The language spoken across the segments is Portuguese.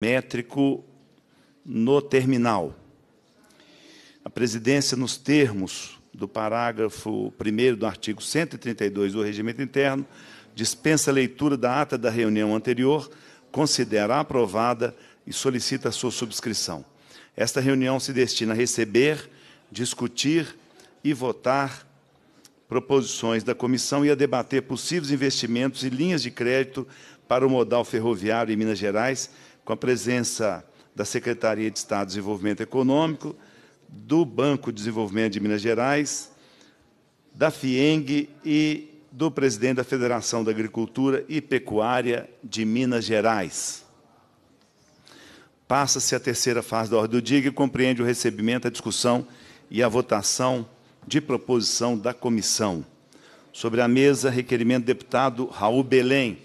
métrico no terminal. A presidência, nos termos do parágrafo 1 do artigo 132 do Regimento Interno, dispensa a leitura da ata da reunião anterior, considera aprovada e solicita a sua subscrição. Esta reunião se destina a receber, discutir e votar proposições da comissão e a debater possíveis investimentos e linhas de crédito para o modal ferroviário em Minas Gerais com a presença da Secretaria de Estado de Desenvolvimento Econômico, do Banco de Desenvolvimento de Minas Gerais, da FIENG e do presidente da Federação da Agricultura e Pecuária de Minas Gerais. Passa-se a terceira fase da ordem do dia que compreende o recebimento, a discussão e a votação de proposição da comissão. Sobre a mesa, requerimento do deputado Raul Belém.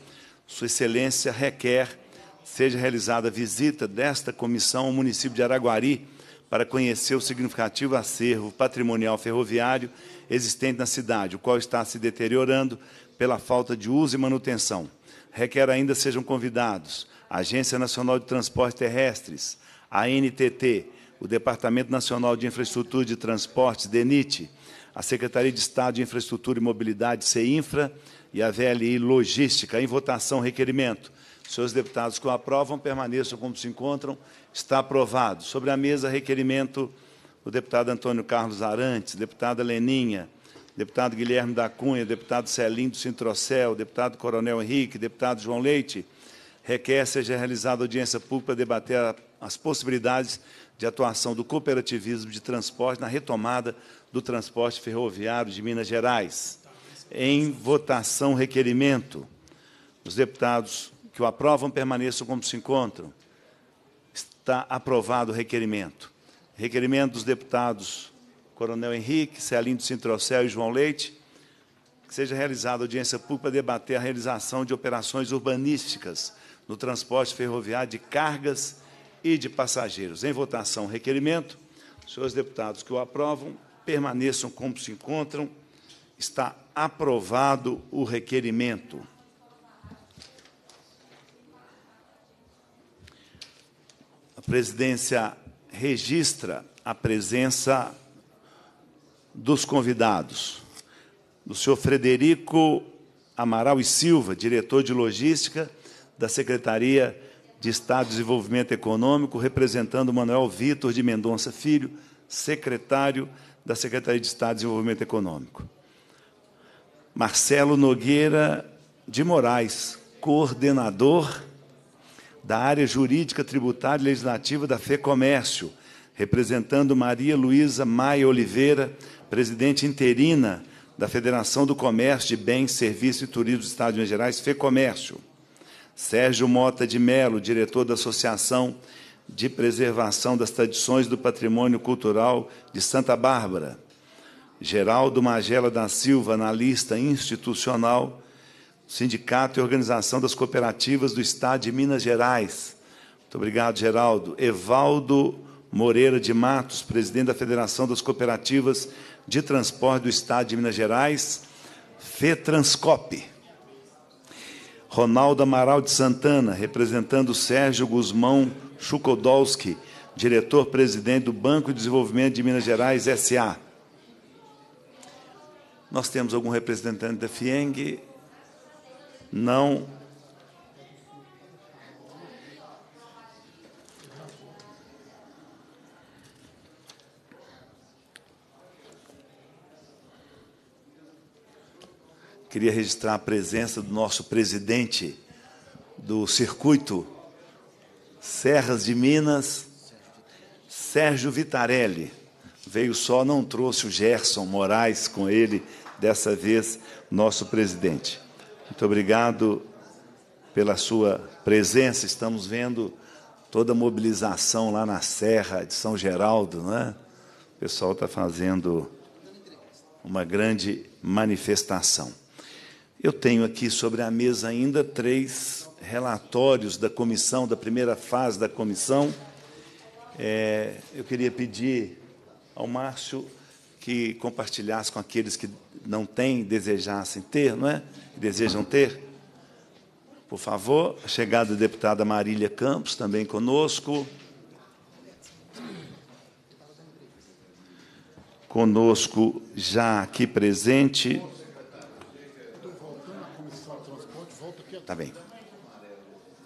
Sua Excelência requer seja realizada a visita desta comissão ao município de Araguari para conhecer o significativo acervo patrimonial ferroviário existente na cidade, o qual está se deteriorando pela falta de uso e manutenção. Requer ainda sejam convidados a Agência Nacional de Transportes Terrestres, a NTT, o Departamento Nacional de Infraestrutura de Transportes, DENIT, a Secretaria de Estado de Infraestrutura e Mobilidade, CEINFRA, e a VLI Logística. Em votação, requerimento Senhores deputados que o aprovam, permaneçam como se encontram. Está aprovado. Sobre a mesa, requerimento do deputado Antônio Carlos Arantes, deputada Leninha, deputado Guilherme da Cunha, deputado do Sintrocel, deputado Coronel Henrique, deputado João Leite, requer seja realizada audiência pública para debater as possibilidades de atuação do cooperativismo de transporte na retomada do transporte ferroviário de Minas Gerais. Em votação, requerimento. Os deputados que o aprovam permaneçam como se encontram. Está aprovado o requerimento. Requerimento dos deputados Coronel Henrique, Celinho do e João Leite, que seja realizada audiência pública para debater a realização de operações urbanísticas no transporte ferroviário de cargas e de passageiros. Em votação, requerimento. Senhores deputados que o aprovam, permaneçam como se encontram. Está aprovado o requerimento. presidência registra a presença dos convidados. Do senhor Frederico Amaral e Silva, diretor de logística da Secretaria de Estado e Desenvolvimento Econômico, representando Manuel Vitor de Mendonça Filho, secretário da Secretaria de Estado e Desenvolvimento Econômico. Marcelo Nogueira de Moraes, coordenador da área jurídica, tributária e legislativa da FeComércio, Comércio, representando Maria Luísa Maia Oliveira, presidente interina da Federação do Comércio de Bens, Serviços e Turismo do Estado de Minas Gerais, FeComércio; Comércio. Sérgio Mota de Melo, diretor da Associação de Preservação das Tradições do Patrimônio Cultural de Santa Bárbara. Geraldo Magela da Silva, analista institucional Sindicato e Organização das Cooperativas do Estado de Minas Gerais. Muito obrigado, Geraldo. Evaldo Moreira de Matos, presidente da Federação das Cooperativas de Transporte do Estado de Minas Gerais, FETranscope. Ronaldo Amaral de Santana, representando Sérgio Guzmão Chukodolski, diretor-presidente do Banco de Desenvolvimento de Minas Gerais, SA. Nós temos algum representante da FIENG, não Queria registrar a presença do nosso presidente do circuito Serras de Minas, Sérgio Vitarelli. Veio só, não trouxe o Gerson Moraes com ele, dessa vez, nosso presidente. Muito obrigado pela sua presença. Estamos vendo toda a mobilização lá na Serra de São Geraldo, né? O pessoal está fazendo uma grande manifestação. Eu tenho aqui sobre a mesa ainda três relatórios da comissão, da primeira fase da comissão. É, eu queria pedir ao Márcio que compartilhasse com aqueles que não têm, desejassem ter, não é? Desejam ter. Por favor, a chegada da deputada Marília Campos também conosco. Conosco já aqui presente. Tá bem.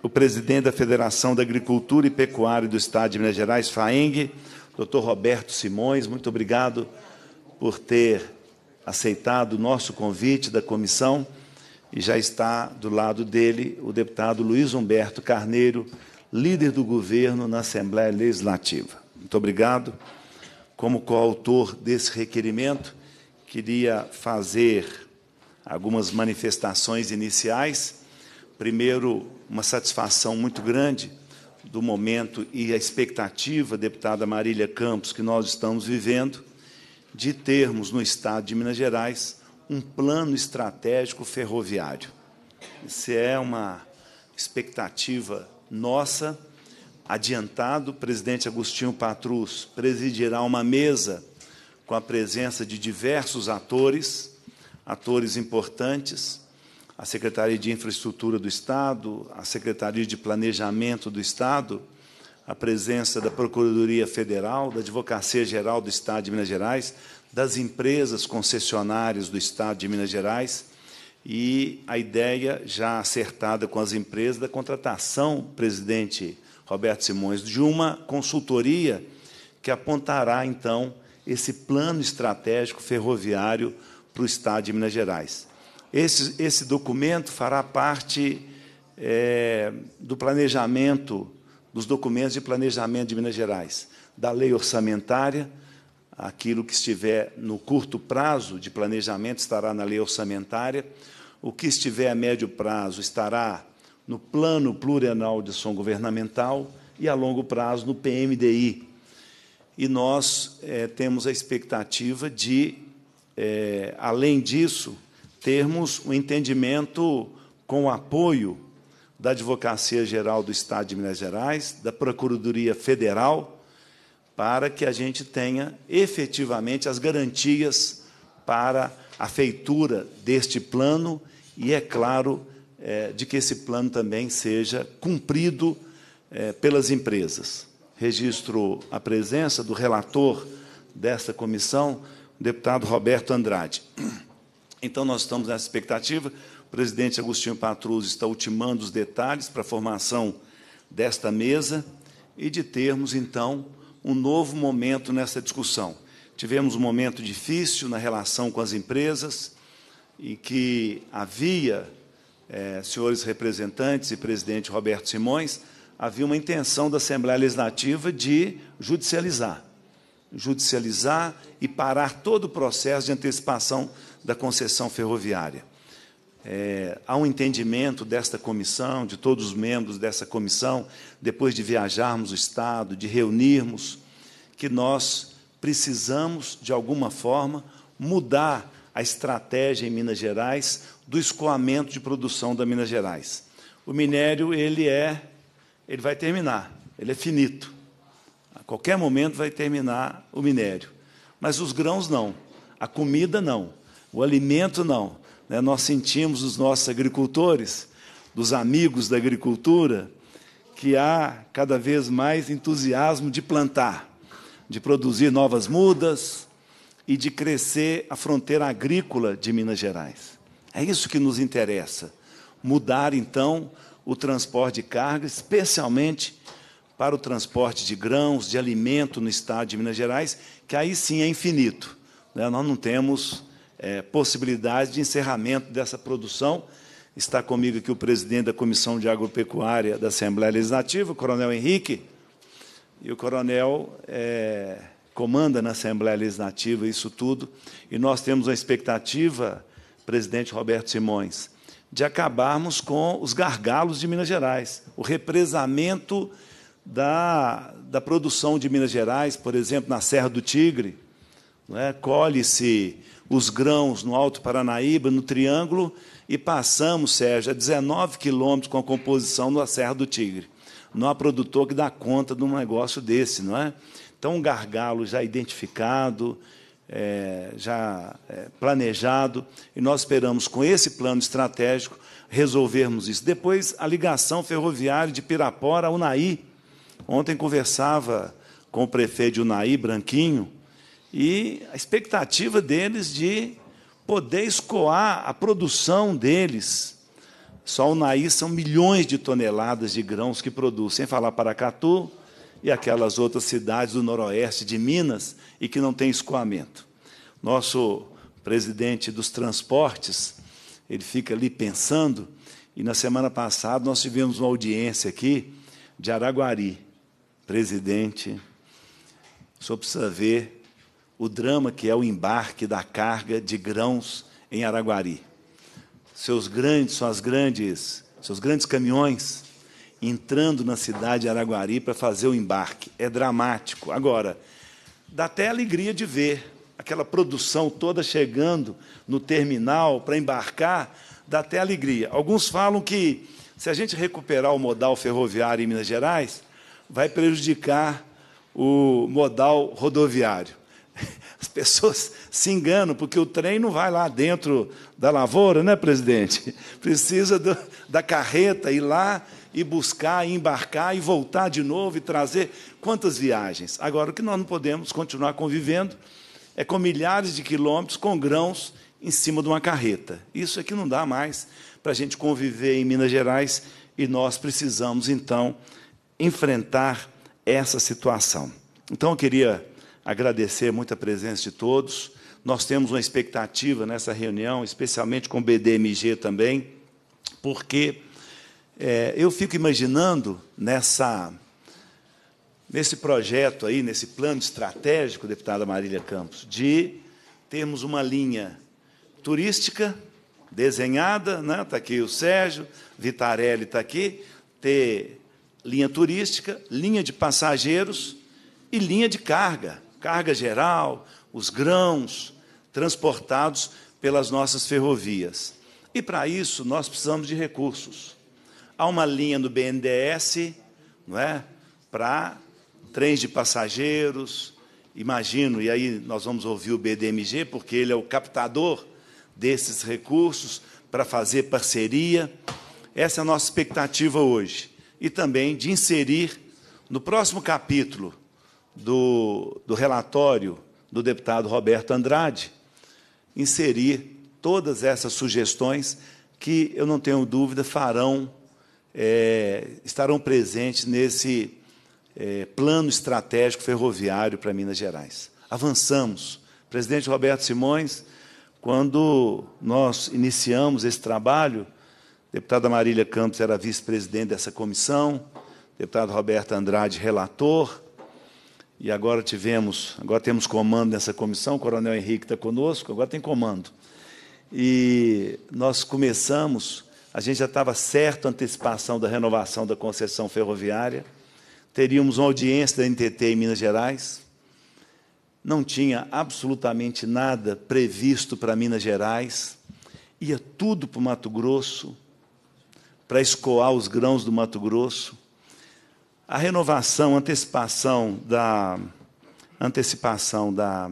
O presidente da Federação da Agricultura e Pecuária do Estado de Minas Gerais, FAENG, doutor Roberto Simões, muito obrigado por ter aceitado o nosso convite da comissão e já está do lado dele o deputado Luiz Humberto Carneiro, líder do governo na Assembleia Legislativa. Muito obrigado. Como coautor desse requerimento, queria fazer algumas manifestações iniciais. Primeiro, uma satisfação muito grande do momento e a expectativa, deputada Marília Campos, que nós estamos vivendo, de termos no estado de Minas Gerais um plano estratégico ferroviário. Isso é uma expectativa nossa. Adiantado, o presidente Agostinho Patrus presidirá uma mesa com a presença de diversos atores, atores importantes, a Secretaria de Infraestrutura do Estado, a Secretaria de Planejamento do Estado, a presença da Procuradoria Federal, da Advocacia Geral do Estado de Minas Gerais, das empresas concessionárias do Estado de Minas Gerais e a ideia já acertada com as empresas da contratação, presidente Roberto Simões, de uma consultoria que apontará, então, esse plano estratégico ferroviário para o Estado de Minas Gerais. Esse, esse documento fará parte é, do planejamento dos documentos de planejamento de Minas Gerais, da lei orçamentária, aquilo que estiver no curto prazo de planejamento estará na lei orçamentária, o que estiver a médio prazo estará no plano plurianual de ação governamental e a longo prazo no PMDI. E nós é, temos a expectativa de, é, além disso, termos um entendimento com o apoio da Advocacia Geral do Estado de Minas Gerais, da Procuradoria Federal, para que a gente tenha efetivamente as garantias para a feitura deste plano e, é claro, é, de que esse plano também seja cumprido é, pelas empresas. Registro a presença do relator desta comissão, o deputado Roberto Andrade. Então, nós estamos nessa expectativa. O presidente Agostinho Patrus está ultimando os detalhes para a formação desta mesa e de termos, então, um novo momento nessa discussão. Tivemos um momento difícil na relação com as empresas, e que havia, eh, senhores representantes e presidente Roberto Simões, havia uma intenção da Assembleia Legislativa de judicializar judicializar e parar todo o processo de antecipação da concessão ferroviária. É, há um entendimento desta comissão, de todos os membros dessa comissão, depois de viajarmos o Estado, de reunirmos, que nós precisamos, de alguma forma, mudar a estratégia em Minas Gerais do escoamento de produção da Minas Gerais. O minério, ele é, ele vai terminar, ele é finito. A qualquer momento vai terminar o minério. Mas os grãos não, a comida não, o alimento não. Né? Nós sentimos os nossos agricultores, dos amigos da agricultura, que há cada vez mais entusiasmo de plantar, de produzir novas mudas e de crescer a fronteira agrícola de Minas Gerais. É isso que nos interessa. Mudar, então, o transporte de carga, especialmente para o transporte de grãos, de alimento no estado de Minas Gerais, que aí sim é infinito. Né. Nós não temos é, possibilidades de encerramento dessa produção. Está comigo aqui o presidente da Comissão de Agropecuária da Assembleia Legislativa, o coronel Henrique. E o coronel é, comanda na Assembleia Legislativa isso tudo. E nós temos uma expectativa, presidente Roberto Simões, de acabarmos com os gargalos de Minas Gerais, o represamento da, da produção de Minas Gerais, por exemplo, na Serra do Tigre, é? Colhe-se os grãos no Alto Paranaíba, no Triângulo, e passamos, Sérgio, a 19 quilômetros com a composição da Serra do Tigre. Não há produtor que dá conta de um negócio desse, não é? Então, um gargalo já identificado, é, já é, planejado, e nós esperamos, com esse plano estratégico, resolvermos isso. Depois, a ligação ferroviária de Pirapora a Unaí. Ontem conversava com o prefeito de Unaí, Branquinho, e a expectativa deles de poder escoar a produção deles. Só o Naí são milhões de toneladas de grãos que produz, sem falar Paracatu e aquelas outras cidades do noroeste de Minas e que não tem escoamento. Nosso presidente dos transportes, ele fica ali pensando, e na semana passada nós tivemos uma audiência aqui de Araguari, presidente, só precisa ver o drama que é o embarque da carga de grãos em Araguari. Seus grandes, suas grandes, seus grandes caminhões entrando na cidade de Araguari para fazer o embarque. É dramático. Agora, dá até alegria de ver aquela produção toda chegando no terminal para embarcar, dá até alegria. Alguns falam que se a gente recuperar o modal ferroviário em Minas Gerais, vai prejudicar o modal rodoviário. As pessoas se enganam, porque o trem não vai lá dentro da lavoura, né, presidente? Precisa do, da carreta ir lá e buscar, e embarcar e voltar de novo e trazer. Quantas viagens? Agora, o que nós não podemos continuar convivendo é com milhares de quilômetros com grãos em cima de uma carreta. Isso aqui é não dá mais para a gente conviver em Minas Gerais e nós precisamos, então, enfrentar essa situação. Então, eu queria agradecer muito a presença de todos. Nós temos uma expectativa nessa reunião, especialmente com o BDMG também, porque é, eu fico imaginando nessa, nesse projeto aí, nesse plano estratégico, deputada Marília Campos, de termos uma linha turística desenhada, né? está aqui o Sérgio, Vitarelli está aqui, ter linha turística, linha de passageiros e linha de carga carga geral, os grãos transportados pelas nossas ferrovias. E para isso nós precisamos de recursos. Há uma linha no BNDES, não é, para trens de passageiros. Imagino, e aí nós vamos ouvir o BDMG, porque ele é o captador desses recursos para fazer parceria. Essa é a nossa expectativa hoje. E também de inserir no próximo capítulo do, do relatório do deputado Roberto Andrade, inserir todas essas sugestões que, eu não tenho dúvida, farão, é, estarão presentes nesse é, plano estratégico ferroviário para Minas Gerais. Avançamos. Presidente Roberto Simões, quando nós iniciamos esse trabalho, a deputada Marília Campos era vice-presidente dessa comissão, deputado Roberto Andrade, relator, e agora tivemos, agora temos comando nessa comissão, o coronel Henrique está conosco, agora tem comando. E nós começamos, a gente já estava certo a antecipação da renovação da concessão ferroviária, teríamos uma audiência da NTT em Minas Gerais, não tinha absolutamente nada previsto para Minas Gerais, ia tudo para o Mato Grosso, para escoar os grãos do Mato Grosso, a renovação, antecipação da antecipação da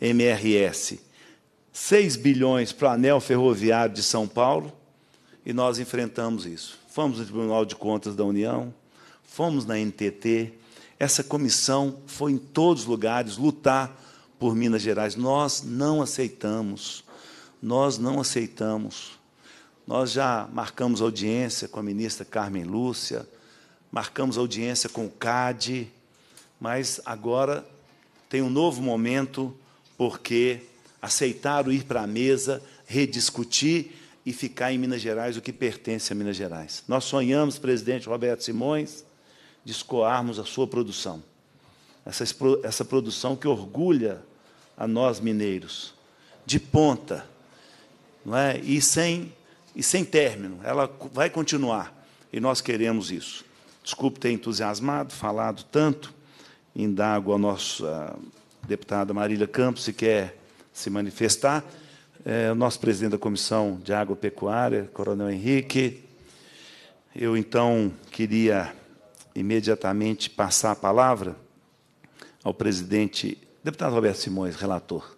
MRS. 6 bilhões para o anel ferroviário de São Paulo, e nós enfrentamos isso. Fomos no Tribunal de Contas da União, fomos na NTT, essa comissão foi em todos os lugares lutar por Minas Gerais. Nós não aceitamos, nós não aceitamos. Nós já marcamos audiência com a ministra Carmen Lúcia, marcamos audiência com o CAD, mas agora tem um novo momento, porque aceitaram ir para a mesa, rediscutir e ficar em Minas Gerais o que pertence a Minas Gerais. Nós sonhamos, presidente Roberto Simões, de escoarmos a sua produção. Essa, essa produção que orgulha a nós mineiros, de ponta, não é? e, sem, e sem término. Ela vai continuar, e nós queremos isso. Desculpe ter entusiasmado, falado tanto. Indago ao nosso deputada Marília Campos se quer se manifestar. É, o nosso presidente da Comissão de água pecuária Coronel Henrique. Eu, então, queria imediatamente passar a palavra ao presidente, deputado Roberto Simões, relator.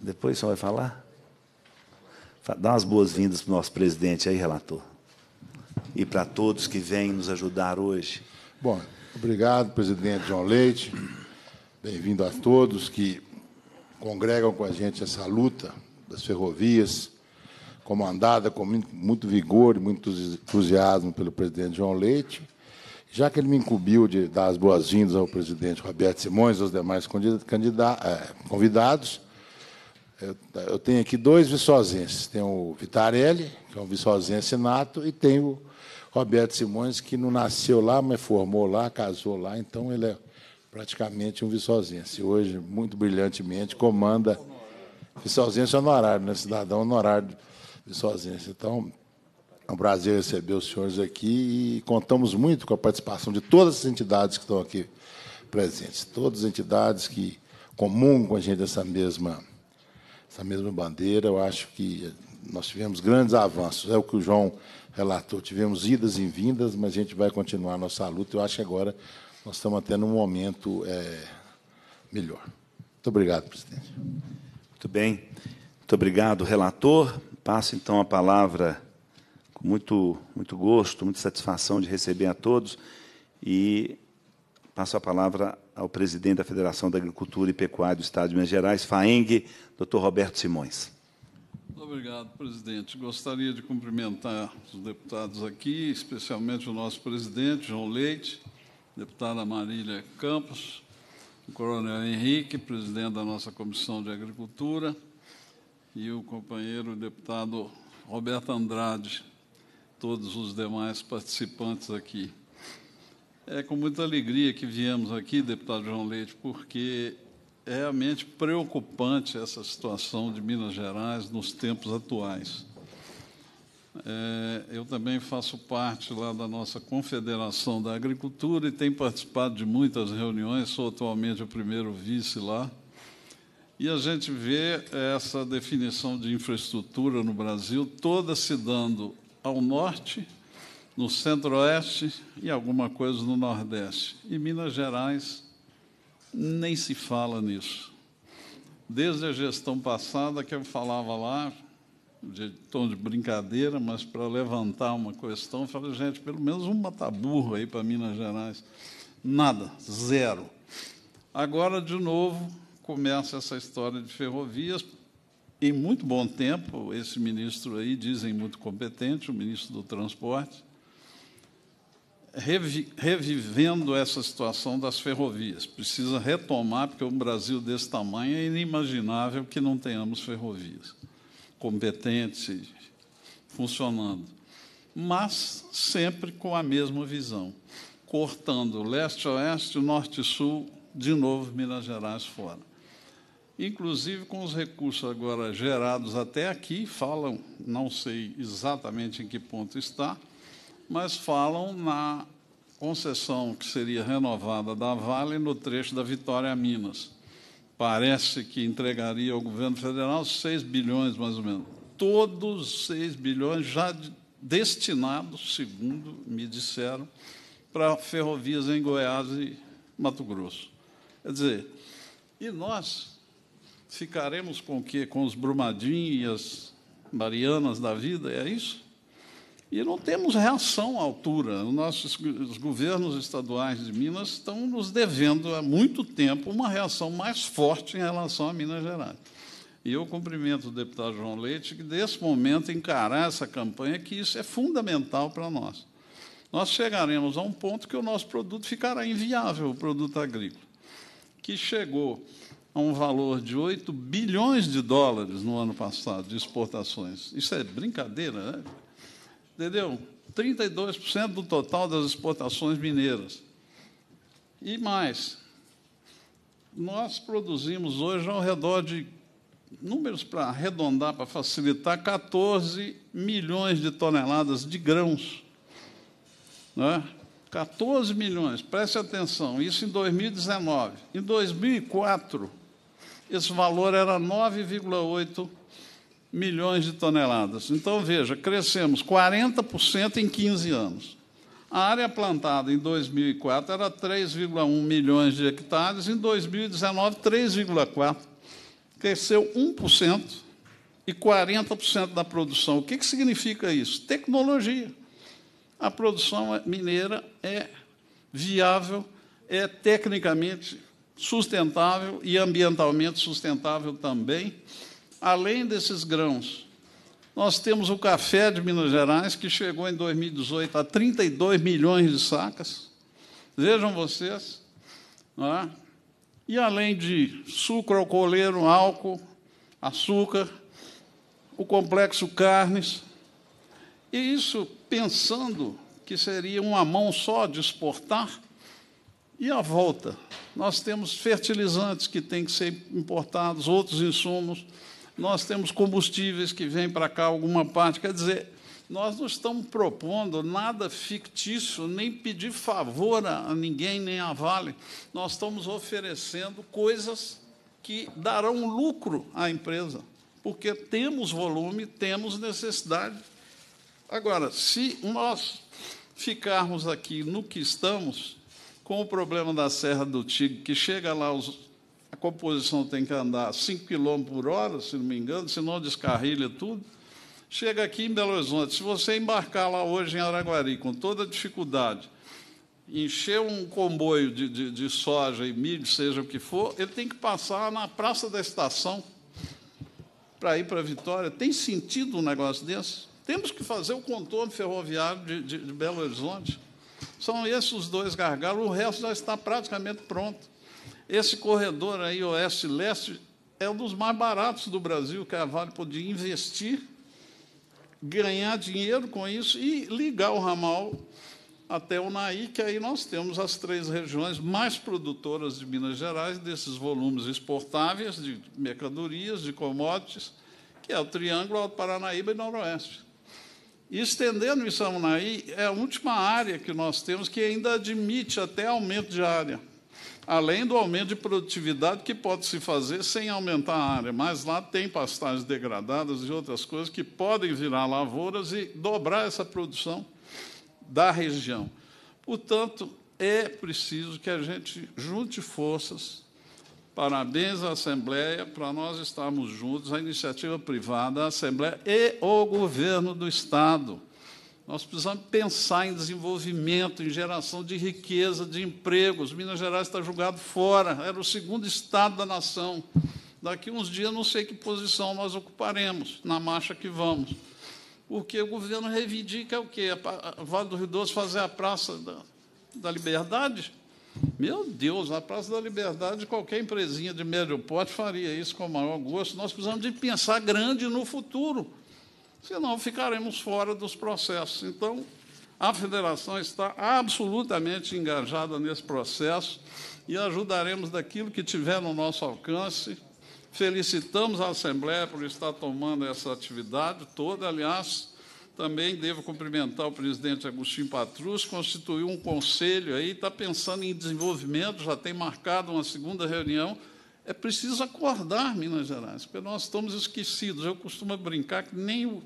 Depois o senhor vai falar? Dá umas boas-vindas para o nosso presidente aí, relator e para todos que vêm nos ajudar hoje. Bom, obrigado, presidente João Leite. Bem-vindo a todos que congregam com a gente essa luta das ferrovias, comandada com muito vigor e muito entusiasmo pelo presidente João Leite. Já que ele me incumbiu de dar as boas-vindas ao presidente Roberto Simões e aos demais é, convidados, eu tenho aqui dois viçosenses. Tem o Vitarelli, que é um viçosense nato, e tem o Roberto Simões, que não nasceu lá, mas formou lá, casou lá, então ele é praticamente um viçosense. Hoje, muito brilhantemente, comanda viçosense honorário, né? cidadão honorário viçosense. Então, é um prazer receber os senhores aqui e contamos muito com a participação de todas as entidades que estão aqui presentes, todas as entidades que comungam com a gente essa mesma, essa mesma bandeira. Eu acho que nós tivemos grandes avanços. É o que o João relator. Tivemos idas e vindas, mas a gente vai continuar a nossa luta. Eu acho que agora nós estamos até num momento é, melhor. Muito obrigado, presidente. Muito bem. Muito obrigado, relator. Passo, então, a palavra com muito, muito gosto, muita satisfação de receber a todos. E passo a palavra ao presidente da Federação da Agricultura e Pecuária do Estado de Minas Gerais, FAENG, doutor Roberto Simões. Muito obrigado, presidente. Gostaria de cumprimentar os deputados aqui, especialmente o nosso presidente, João Leite, deputada Marília Campos, o coronel Henrique, presidente da nossa Comissão de Agricultura, e o companheiro deputado Roberto Andrade, todos os demais participantes aqui. É com muita alegria que viemos aqui, deputado João Leite, porque é realmente preocupante essa situação de Minas Gerais nos tempos atuais. É, eu também faço parte lá da nossa Confederação da Agricultura e tenho participado de muitas reuniões, sou atualmente o primeiro vice lá. E a gente vê essa definição de infraestrutura no Brasil toda se dando ao norte, no centro-oeste e alguma coisa no nordeste. E Minas Gerais nem se fala nisso. Desde a gestão passada que eu falava lá, de tom de brincadeira, mas para levantar uma questão, falei, gente, pelo menos um mataburro tá aí para Minas Gerais. Nada, zero. Agora, de novo, começa essa história de ferrovias. Em muito bom tempo, esse ministro aí, dizem muito competente, o ministro do Transporte, revivendo essa situação das ferrovias. Precisa retomar, porque um Brasil desse tamanho é inimaginável que não tenhamos ferrovias competentes, funcionando. Mas sempre com a mesma visão, cortando leste-oeste, norte-sul, de novo Minas Gerais fora. Inclusive com os recursos agora gerados até aqui, falam, não sei exatamente em que ponto está, mas falam na concessão que seria renovada da Vale no trecho da Vitória a Minas. Parece que entregaria ao governo federal 6 bilhões, mais ou menos. Todos 6 bilhões já destinados, segundo me disseram, para ferrovias em Goiás e Mato Grosso. Quer dizer, e nós ficaremos com o quê? Com os Brumadinhos e as Marianas da vida? É isso? E não temos reação à altura. Nossos, os governos estaduais de Minas estão nos devendo há muito tempo uma reação mais forte em relação a Minas Gerais. E eu cumprimento o deputado João Leite que, desse momento, encarar essa campanha, que isso é fundamental para nós. Nós chegaremos a um ponto que o nosso produto ficará inviável, o produto agrícola, que chegou a um valor de 8 bilhões de dólares no ano passado de exportações. Isso é brincadeira, né? Entendeu? 32% do total das exportações mineiras. E mais, nós produzimos hoje ao redor de, números para arredondar, para facilitar, 14 milhões de toneladas de grãos. Né? 14 milhões, preste atenção, isso em 2019. Em 2004, esse valor era 9,8 milhões de toneladas. Então, veja, crescemos 40% em 15 anos. A área plantada em 2004 era 3,1 milhões de hectares, em 2019, 3,4. Cresceu 1% e 40% da produção. O que, que significa isso? Tecnologia. A produção mineira é viável, é tecnicamente sustentável e ambientalmente sustentável também além desses grãos, nós temos o café de Minas Gerais, que chegou em 2018 a 32 milhões de sacas. Vejam vocês. É? E além de sucro alcooleiro, álcool, açúcar, o complexo carnes. E isso pensando que seria uma mão só de exportar. E a volta? Nós temos fertilizantes que têm que ser importados, outros insumos nós temos combustíveis que vêm para cá, alguma parte. Quer dizer, nós não estamos propondo nada fictício, nem pedir favor a ninguém, nem a Vale. Nós estamos oferecendo coisas que darão lucro à empresa, porque temos volume, temos necessidade. Agora, se nós ficarmos aqui no que estamos, com o problema da Serra do Tigre, que chega lá os a composição tem que andar 5 km por hora, se não me engano, senão descarrilha tudo. Chega aqui em Belo Horizonte, se você embarcar lá hoje em Araguari com toda dificuldade, encher um comboio de, de, de soja e milho, seja o que for, ele tem que passar na Praça da Estação para ir para Vitória. Tem sentido um negócio desse? Temos que fazer o contorno ferroviário de, de, de Belo Horizonte. São esses os dois gargalos, o resto já está praticamente pronto. Esse corredor aí, oeste-leste, é um dos mais baratos do Brasil, que a Vale podia investir, ganhar dinheiro com isso e ligar o ramal até o Naí, que aí nós temos as três regiões mais produtoras de Minas Gerais, desses volumes exportáveis de mercadorias, de commodities, que é o Triângulo, Alto Paranaíba e Noroeste. E estendendo isso ao Naí, é a última área que nós temos que ainda admite até aumento de área além do aumento de produtividade que pode se fazer sem aumentar a área, mas lá tem pastagens degradadas e outras coisas que podem virar lavouras e dobrar essa produção da região. Portanto, é preciso que a gente junte forças. Parabéns à Assembleia, para nós estarmos juntos, a iniciativa privada, a Assembleia e o governo do Estado. Nós precisamos pensar em desenvolvimento, em geração de riqueza, de empregos. Minas Gerais está julgado fora, era o segundo estado da nação. Daqui uns dias, não sei que posição nós ocuparemos, na marcha que vamos. Porque o governo reivindica é o quê? O é vale do Rio Doce fazer a Praça da, da Liberdade? Meu Deus, a Praça da Liberdade, qualquer empresinha de médio porte faria isso com o maior gosto. Nós precisamos de pensar grande no futuro senão ficaremos fora dos processos. Então, a federação está absolutamente engajada nesse processo e ajudaremos daquilo que tiver no nosso alcance. Felicitamos a Assembleia por estar tomando essa atividade toda. Aliás, também devo cumprimentar o presidente Agostinho Patrus, constituiu um conselho aí, está pensando em desenvolvimento, já tem marcado uma segunda reunião. É preciso acordar Minas Gerais, porque nós estamos esquecidos. Eu costumo brincar que nem o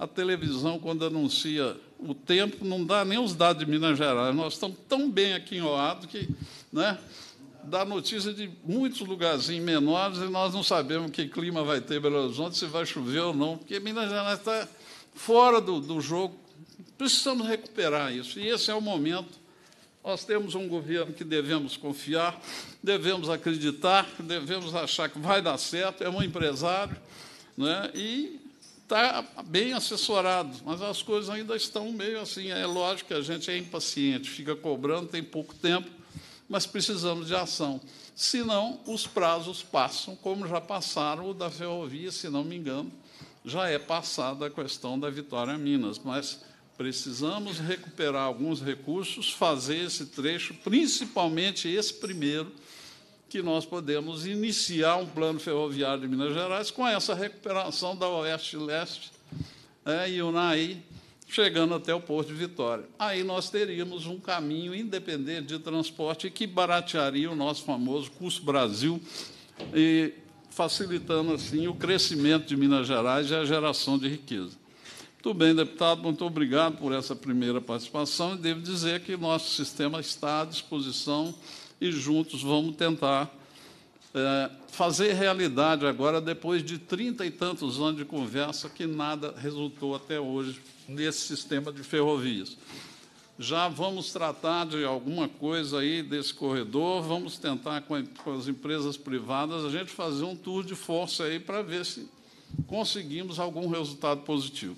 a televisão, quando anuncia o tempo, não dá nem os dados de Minas Gerais. Nós estamos tão bem aqui em Oado que né, dá notícia de muitos lugarzinhos menores e nós não sabemos que clima vai ter em Belo Horizonte, se vai chover ou não, porque Minas Gerais está fora do, do jogo. Precisamos recuperar isso. E esse é o momento. Nós temos um governo que devemos confiar, devemos acreditar, devemos achar que vai dar certo, é um empresário, né? e está bem assessorado, mas as coisas ainda estão meio assim. É lógico que a gente é impaciente, fica cobrando, tem pouco tempo, mas precisamos de ação. Senão, os prazos passam, como já passaram o da ferrovia, se não me engano, já é passada a questão da Vitória Minas, mas precisamos recuperar alguns recursos, fazer esse trecho, principalmente esse primeiro, que nós podemos iniciar um plano ferroviário de Minas Gerais com essa recuperação da Oeste-Leste é, e Unai, chegando até o Porto de Vitória. Aí nós teríamos um caminho independente de transporte que baratearia o nosso famoso custo Brasil e facilitando, assim, o crescimento de Minas Gerais e a geração de riqueza. Muito bem, deputado, muito obrigado por essa primeira participação e devo dizer que nosso sistema está à disposição e juntos vamos tentar é, fazer realidade agora, depois de trinta e tantos anos de conversa, que nada resultou até hoje nesse sistema de ferrovias. Já vamos tratar de alguma coisa aí desse corredor, vamos tentar com, a, com as empresas privadas a gente fazer um tour de força aí para ver se conseguimos algum resultado positivo.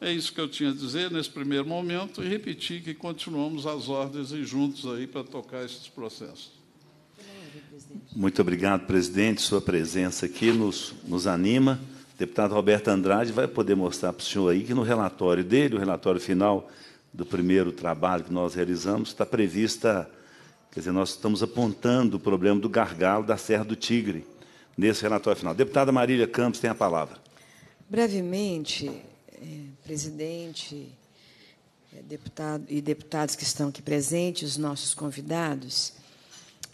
É isso que eu tinha a dizer nesse primeiro momento e repetir que continuamos às ordens e juntos aí para tocar esses processos. Muito obrigado, presidente. Sua presença aqui nos, nos anima. O deputado Roberto Andrade vai poder mostrar para o senhor aí que no relatório dele, o relatório final do primeiro trabalho que nós realizamos, está prevista, quer dizer, nós estamos apontando o problema do gargalo da Serra do Tigre nesse relatório final. Deputada Marília Campos tem a palavra. Brevemente, é, presidente, é, deputado e deputados que estão aqui presentes, os nossos convidados,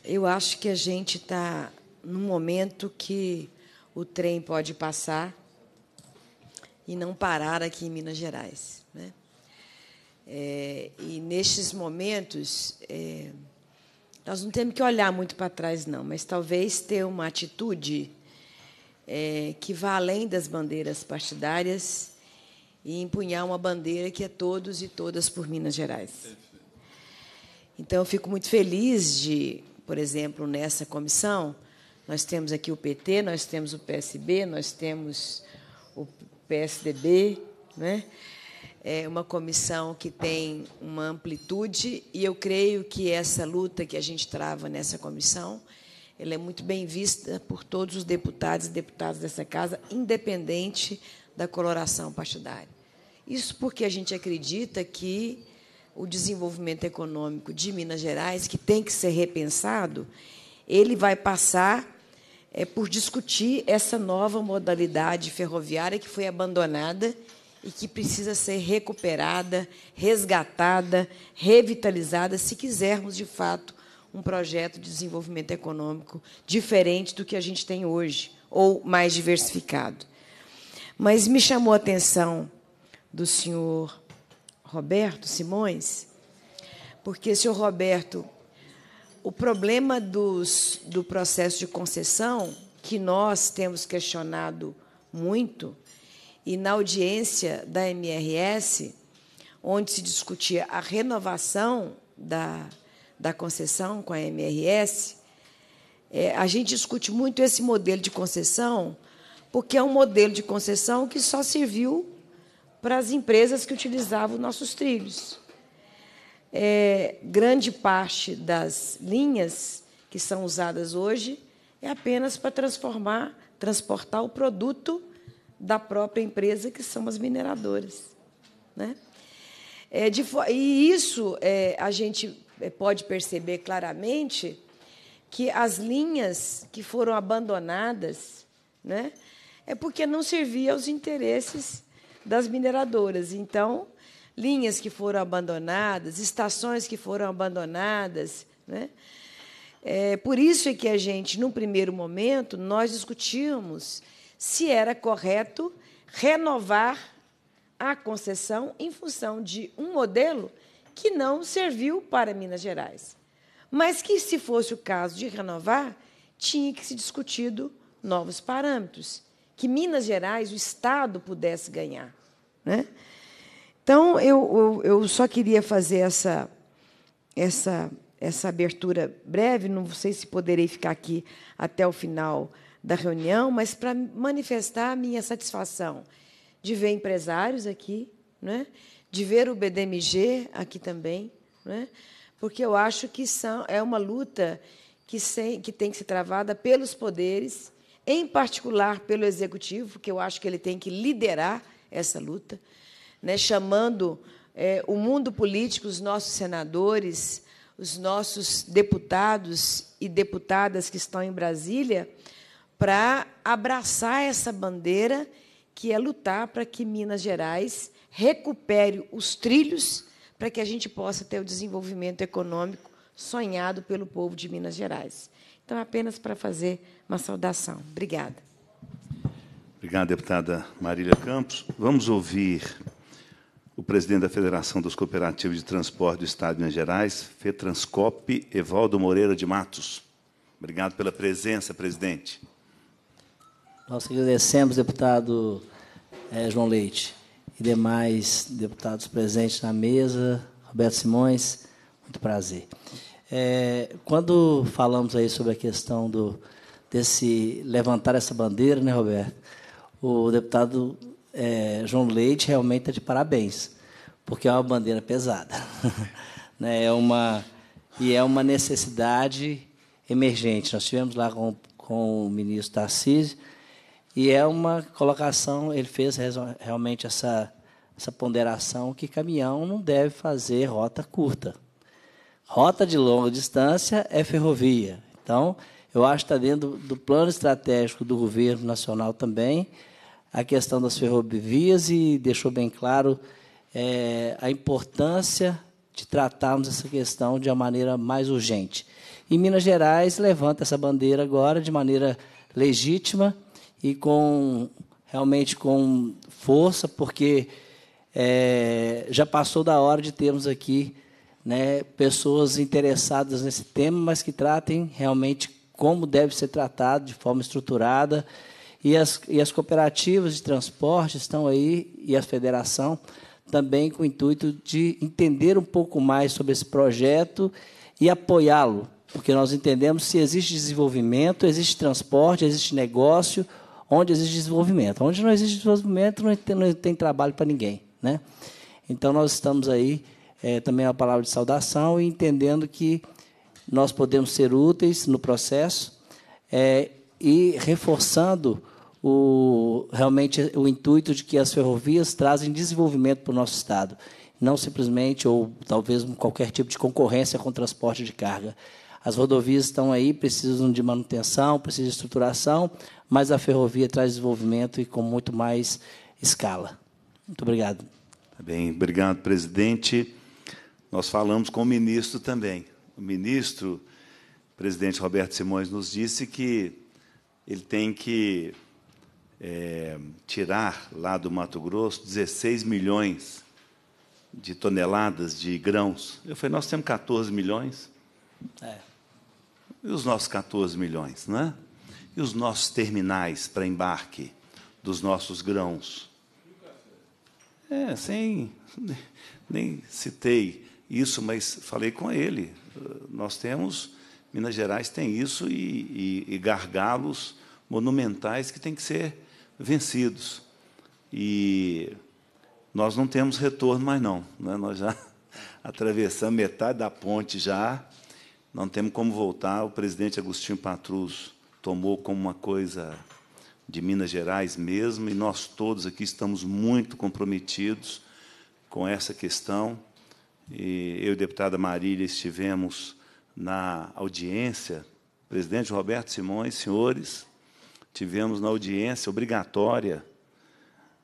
eu acho que a gente está num momento que o trem pode passar e não parar aqui em Minas Gerais. Né? É, e, nestes momentos, é, nós não temos que olhar muito para trás, não, mas talvez ter uma atitude é, que vá além das bandeiras partidárias e empunhar uma bandeira que é todos e todas por Minas Gerais. Então, eu fico muito feliz de, por exemplo, nessa comissão, nós temos aqui o PT, nós temos o PSB, nós temos o PSDB, né? É uma comissão que tem uma amplitude e eu creio que essa luta que a gente trava nessa comissão, ela é muito bem vista por todos os deputados e deputadas dessa casa, independente da coloração partidária. Isso porque a gente acredita que o desenvolvimento econômico de Minas Gerais, que tem que ser repensado, ele vai passar é, por discutir essa nova modalidade ferroviária que foi abandonada e que precisa ser recuperada, resgatada, revitalizada, se quisermos, de fato, um projeto de desenvolvimento econômico diferente do que a gente tem hoje, ou mais diversificado. Mas me chamou a atenção do senhor Roberto Simões, porque, senhor Roberto, o problema dos, do processo de concessão, que nós temos questionado muito, e na audiência da MRS, onde se discutia a renovação da, da concessão com a MRS, é, a gente discute muito esse modelo de concessão, porque é um modelo de concessão que só serviu para as empresas que utilizavam nossos trilhos. É, grande parte das linhas que são usadas hoje é apenas para transformar, transportar o produto da própria empresa, que são as mineradoras. Né? É, de, e isso é, a gente é, pode perceber claramente que as linhas que foram abandonadas né, é porque não servia aos interesses das mineradoras. Então, linhas que foram abandonadas, estações que foram abandonadas. Né? É, por isso é que a gente, num primeiro momento, nós discutimos se era correto renovar a concessão em função de um modelo que não serviu para Minas Gerais. Mas que, se fosse o caso de renovar, tinha que ser discutido novos parâmetros que Minas Gerais, o Estado, pudesse ganhar. Né? Então, eu, eu, eu só queria fazer essa, essa, essa abertura breve, não sei se poderei ficar aqui até o final da reunião, mas para manifestar a minha satisfação de ver empresários aqui, né? de ver o BDMG aqui também, né? porque eu acho que são, é uma luta que, sem, que tem que ser travada pelos poderes em particular pelo executivo, que eu acho que ele tem que liderar essa luta, né, chamando é, o mundo político, os nossos senadores, os nossos deputados e deputadas que estão em Brasília, para abraçar essa bandeira que é lutar para que Minas Gerais recupere os trilhos para que a gente possa ter o desenvolvimento econômico sonhado pelo povo de Minas Gerais. Então, apenas para fazer uma saudação. Obrigada. Obrigado, deputada Marília Campos. Vamos ouvir o presidente da Federação dos Cooperativos de Transporte do Estado de Minas Gerais, FETRANSCOP, Evaldo Moreira de Matos. Obrigado pela presença, presidente. Nós agradecemos, deputado eh, João Leite, e demais deputados presentes na mesa, Roberto Simões, muito prazer. É, quando falamos aí sobre a questão do, desse levantar essa bandeira, né, Roberto? O deputado é, João Leite realmente está de parabéns, porque é uma bandeira pesada, né? É uma e é uma necessidade emergente. Nós tivemos lá com, com o ministro Tarcísio e é uma colocação. Ele fez realmente essa essa ponderação que caminhão não deve fazer rota curta. Rota de longa distância é ferrovia. Então, eu acho que está dentro do plano estratégico do governo nacional também a questão das ferrovias e deixou bem claro é, a importância de tratarmos essa questão de uma maneira mais urgente. E Minas Gerais levanta essa bandeira agora de maneira legítima e com realmente com força, porque é, já passou da hora de termos aqui né, pessoas interessadas nesse tema, mas que tratem realmente como deve ser tratado de forma estruturada. E as, e as cooperativas de transporte estão aí, e a federação, também com o intuito de entender um pouco mais sobre esse projeto e apoiá-lo, porque nós entendemos se existe desenvolvimento, existe transporte, existe negócio, onde existe desenvolvimento. Onde não existe desenvolvimento, não tem, não tem trabalho para ninguém. Né? Então, nós estamos aí, é, também é uma palavra de saudação, e entendendo que nós podemos ser úteis no processo é, e reforçando o, realmente o intuito de que as ferrovias trazem desenvolvimento para o nosso Estado, não simplesmente ou talvez qualquer tipo de concorrência com o transporte de carga. As rodovias estão aí, precisam de manutenção, precisam de estruturação, mas a ferrovia traz desenvolvimento e com muito mais escala. Muito obrigado. Tá bem, obrigado, presidente. Nós falamos com o ministro também o ministro, o presidente Roberto Simões, nos disse que ele tem que é, tirar lá do Mato Grosso 16 milhões de toneladas de grãos. Eu falei, nós temos 14 milhões. É. E os nossos 14 milhões, né? E os nossos terminais para embarque dos nossos grãos? É, sem. Nem citei isso, mas falei com ele. Nós temos, Minas Gerais tem isso e, e, e gargalos monumentais que têm que ser vencidos. E nós não temos retorno mais não, né? nós já atravessamos metade da ponte já, não temos como voltar. O presidente Agostinho Patrus tomou como uma coisa de Minas Gerais mesmo, e nós todos aqui estamos muito comprometidos com essa questão. E eu e a deputada Marília estivemos na audiência, presidente Roberto Simões, senhores, tivemos na audiência obrigatória,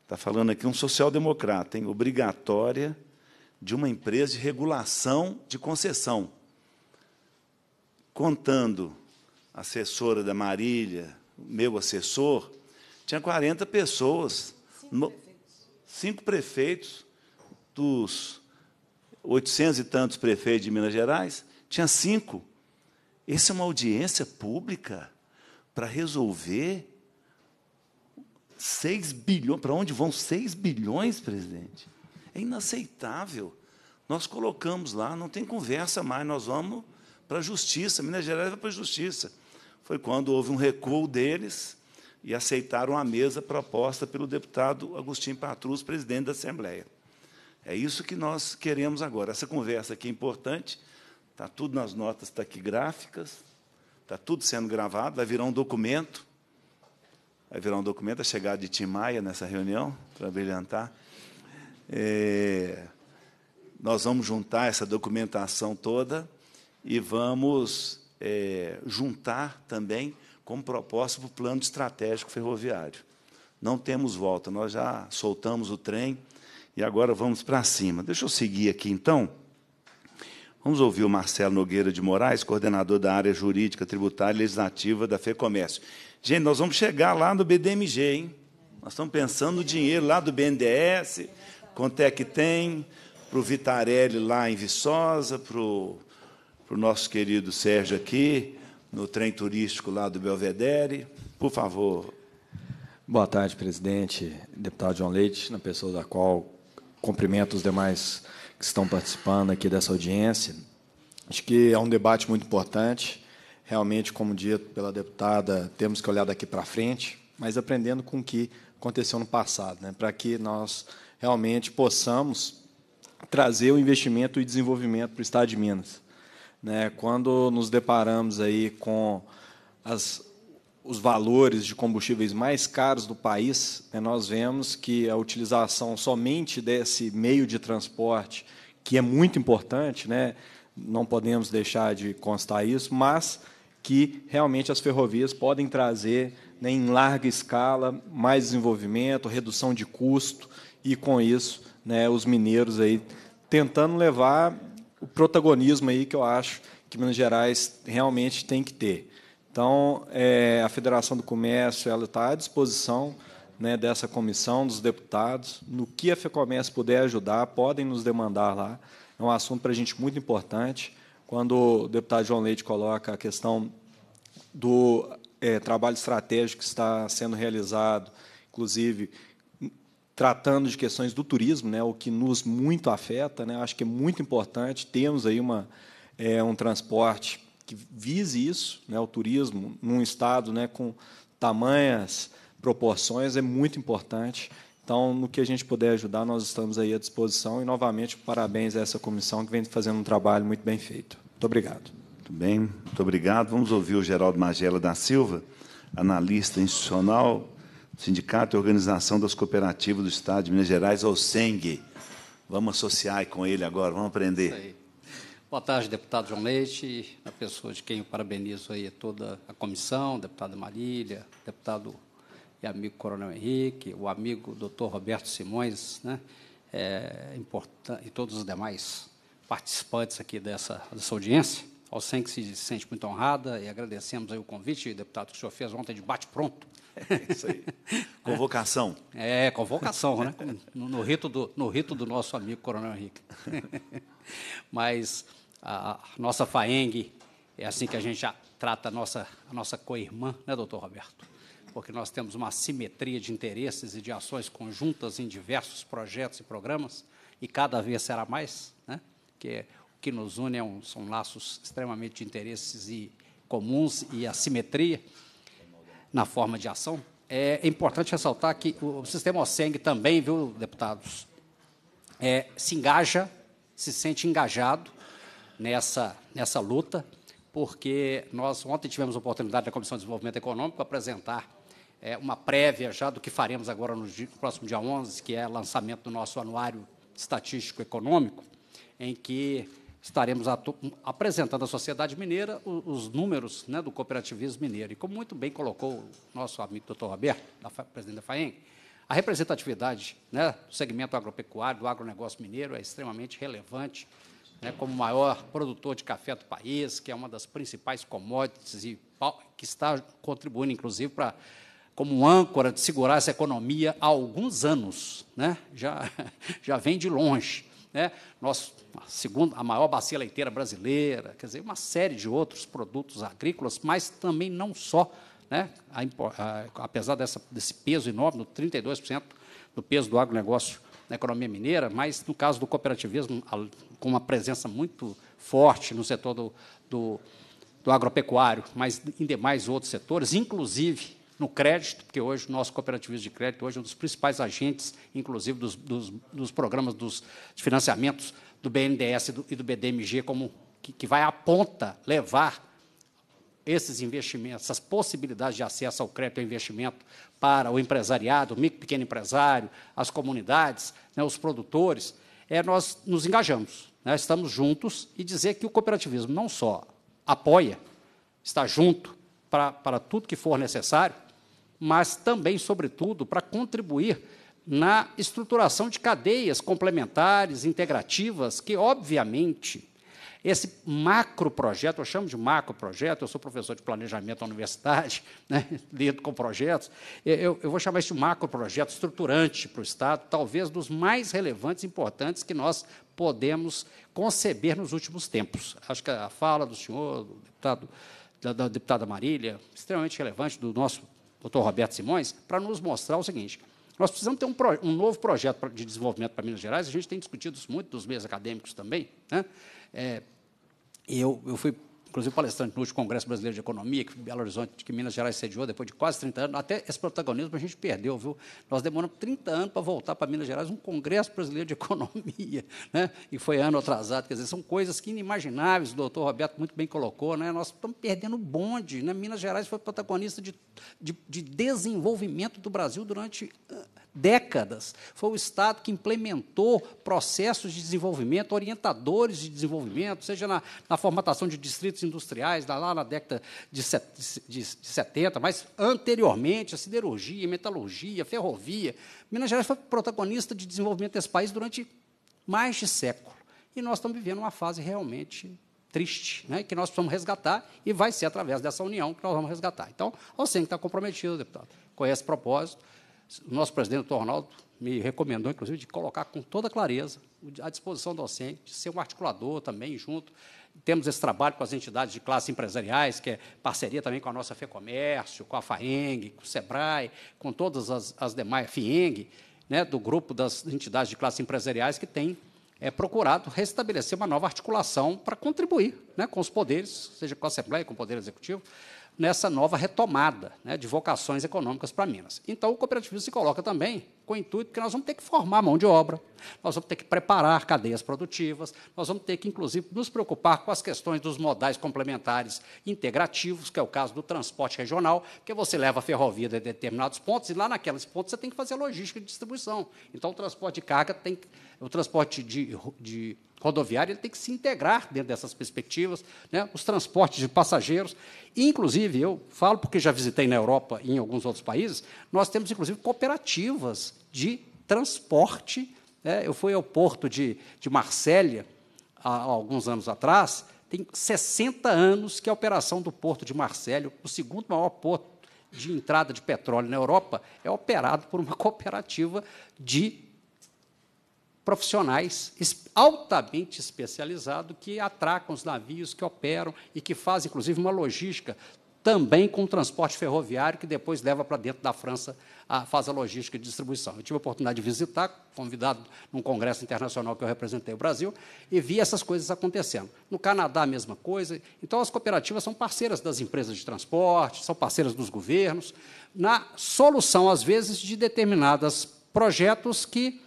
está falando aqui um social-democrata, obrigatória de uma empresa de regulação de concessão, contando a assessora da Marília, meu assessor, tinha 40 pessoas, cinco, no, cinco prefeitos dos 800 e tantos prefeitos de Minas Gerais, tinha cinco. Essa é uma audiência pública para resolver 6 bilhões. Para onde vão 6 bilhões, presidente? É inaceitável. Nós colocamos lá, não tem conversa mais, nós vamos para a justiça. Minas Gerais vai para a justiça. Foi quando houve um recuo deles e aceitaram a mesa proposta pelo deputado Agostinho Patrus, presidente da Assembleia. É isso que nós queremos agora. Essa conversa aqui é importante, está tudo nas notas taquigráficas, está tudo sendo gravado, vai virar um documento. Vai virar um documento a chegada de Tim Maia nessa reunião, para brilhantar. É, nós vamos juntar essa documentação toda e vamos é, juntar também como propósito para o plano estratégico ferroviário. Não temos volta, nós já soltamos o trem, e agora vamos para cima. Deixa eu seguir aqui então. Vamos ouvir o Marcelo Nogueira de Moraes, coordenador da área jurídica, tributária e legislativa da FEComércio. Gente, nós vamos chegar lá no BDMG, hein? Nós estamos pensando no dinheiro lá do BNDES, quanto é que tem, para o Vitarelli lá em Viçosa, para o, para o nosso querido Sérgio aqui, no trem turístico lá do Belvedere. Por favor. Boa tarde, presidente, deputado João Leite, na pessoa da qual cumprimento os demais que estão participando aqui dessa audiência. Acho que é um debate muito importante. Realmente, como dito pela deputada, temos que olhar daqui para frente, mas aprendendo com o que aconteceu no passado, né? para que nós realmente possamos trazer o investimento e desenvolvimento para o Estado de Minas. Né? Quando nos deparamos aí com as os valores de combustíveis mais caros do país, né, nós vemos que a utilização somente desse meio de transporte, que é muito importante, né, não podemos deixar de constar isso, mas que realmente as ferrovias podem trazer, né, em larga escala, mais desenvolvimento, redução de custo, e com isso né, os mineiros aí tentando levar o protagonismo aí que eu acho que Minas Gerais realmente tem que ter. Então, é, a Federação do Comércio ela está à disposição né, dessa comissão, dos deputados. No que a FEComércio puder ajudar, podem nos demandar lá. É um assunto para a gente muito importante. Quando o deputado João Leite coloca a questão do é, trabalho estratégico que está sendo realizado, inclusive tratando de questões do turismo, né, o que nos muito afeta. Né, acho que é muito importante termos aí uma, é, um transporte que vise isso, né, o turismo num estado né, com tamanhas proporções é muito importante. Então, no que a gente puder ajudar, nós estamos aí à disposição. E, novamente, parabéns a essa comissão que vem fazendo um trabalho muito bem feito. Muito obrigado. Muito bem, muito obrigado. Vamos ouvir o Geraldo Magela da Silva, analista institucional, Sindicato e Organização das Cooperativas do Estado de Minas Gerais, ou SENG. Vamos associar com ele agora, vamos aprender. Boa tarde, deputado João Leite, Na pessoa de quem eu parabenizo aí toda a comissão, deputada Marília, deputado e amigo Coronel Henrique, o amigo doutor Roberto Simões, né, é, e todos os demais participantes aqui dessa, dessa audiência. Ao SEM que se sente muito honrada e agradecemos aí o convite, deputado, que o senhor fez ontem de bate-pronto. É isso aí. Convocação. É, convocação, né? No, no, rito do, no rito do nosso amigo Coronel Henrique. Mas a nossa FAENG, é assim que a gente já trata a nossa, a nossa co-irmã, né, doutor Roberto? Porque nós temos uma simetria de interesses e de ações conjuntas em diversos projetos e programas, e cada vez será mais, né? que é, o que nos une é um, são laços extremamente de interesses e comuns, e a simetria na forma de ação. É importante ressaltar que o sistema OSENG também, viu, deputados, é, se engaja se sente engajado nessa, nessa luta, porque nós ontem tivemos a oportunidade da Comissão de Desenvolvimento Econômico apresentar é, uma prévia já do que faremos agora no, dia, no próximo dia 11, que é lançamento do nosso anuário estatístico econômico, em que estaremos apresentando à sociedade mineira os, os números né, do cooperativismo mineiro. E como muito bem colocou o nosso amigo doutor Roberto, da, presidente da FAENG, a representatividade né, do segmento agropecuário, do agronegócio mineiro, é extremamente relevante, né, como maior produtor de café do país, que é uma das principais commodities e que está contribuindo, inclusive, para como âncora de segurar essa economia há alguns anos, né? já, já vem de longe. Né? Nós, a, segunda, a maior bacia leiteira brasileira, quer dizer, uma série de outros produtos agrícolas, mas também não só né? a, a, apesar dessa, desse peso enorme, 32% do peso do agronegócio na economia mineira, mas no caso do cooperativismo, a, com uma presença muito forte no setor do, do, do agropecuário, mas em demais outros setores, inclusive no crédito, porque hoje o nosso cooperativismo de crédito hoje é um dos principais agentes, inclusive, dos, dos, dos programas dos, de financiamentos do BNDES e do, e do BDMG, como que, que vai à ponta levar esses investimentos, essas possibilidades de acesso ao crédito e ao investimento para o empresariado, o micro pequeno empresário, as comunidades, né, os produtores, é, nós nos engajamos, né, estamos juntos e dizer que o cooperativismo não só apoia, está junto para, para tudo que for necessário, mas também, sobretudo, para contribuir na estruturação de cadeias complementares, integrativas, que, obviamente, esse macro projeto, eu chamo de macro projeto, eu sou professor de planejamento na universidade, né, lido com projetos, eu, eu vou chamar esse macro projeto estruturante para o Estado, talvez dos mais relevantes e importantes que nós podemos conceber nos últimos tempos. Acho que a fala do senhor, do deputado, da, da deputada Marília, extremamente relevante, do nosso doutor Roberto Simões, para nos mostrar o seguinte: nós precisamos ter um, um novo projeto de desenvolvimento para Minas Gerais, a gente tem discutido isso muito nos meios acadêmicos também, né? É, eu, eu fui, inclusive, palestrante no último Congresso Brasileiro de Economia, que Belo Horizonte, que Minas Gerais sediou, depois de quase 30 anos. Até esse protagonismo a gente perdeu, viu? Nós demoramos 30 anos para voltar para Minas Gerais um Congresso Brasileiro de Economia, né? e foi ano atrasado. Quer dizer, são coisas que inimagináveis, o doutor Roberto muito bem colocou. Né? Nós estamos perdendo o bonde. Né? Minas Gerais foi protagonista de, de, de desenvolvimento do Brasil durante décadas. Foi o Estado que implementou processos de desenvolvimento, orientadores de desenvolvimento, seja na, na formatação de distritos industriais, lá na década de, set, de, de 70, mas anteriormente, a siderurgia, metalurgia, ferrovia. Minas Gerais foi protagonista de desenvolvimento desse país durante mais de século. E nós estamos vivendo uma fase realmente triste, né, que nós precisamos resgatar, e vai ser através dessa união que nós vamos resgatar. Então, ao que está comprometido, deputado, conhece o propósito, o nosso presidente, doutor Ronaldo, me recomendou, inclusive, de colocar com toda clareza à disposição do docente, de ser um articulador também junto. Temos esse trabalho com as entidades de classe empresariais, que é parceria também com a nossa FEComércio, com a FAENG, com o SEBRAE, com todas as, as demais, FIENG, né, do grupo das entidades de classe empresariais que tem é, procurado restabelecer uma nova articulação para contribuir né, com os poderes, seja com a Assembleia, com o Poder Executivo, nessa nova retomada né, de vocações econômicas para Minas. Então, o cooperativismo se coloca também com o intuito que nós vamos ter que formar mão de obra, nós vamos ter que preparar cadeias produtivas, nós vamos ter que, inclusive, nos preocupar com as questões dos modais complementares integrativos, que é o caso do transporte regional, que você leva a ferrovia de determinados pontos e lá naqueles pontos você tem que fazer a logística de distribuição. Então, o transporte de carga tem que o transporte de, de rodoviário ele tem que se integrar dentro dessas perspectivas, né? os transportes de passageiros. Inclusive, eu falo porque já visitei na Europa e em alguns outros países, nós temos, inclusive, cooperativas de transporte. Né? Eu fui ao porto de, de Marsella há, há alguns anos atrás, tem 60 anos que a operação do porto de Marsella, o segundo maior porto de entrada de petróleo na Europa, é operado por uma cooperativa de profissionais altamente especializados que atracam os navios, que operam e que fazem, inclusive, uma logística também com transporte ferroviário, que depois leva para dentro da França, a, faz a logística de distribuição. Eu tive a oportunidade de visitar, convidado num congresso internacional que eu representei o Brasil, e vi essas coisas acontecendo. No Canadá, a mesma coisa. Então, as cooperativas são parceiras das empresas de transporte, são parceiras dos governos, na solução, às vezes, de determinados projetos que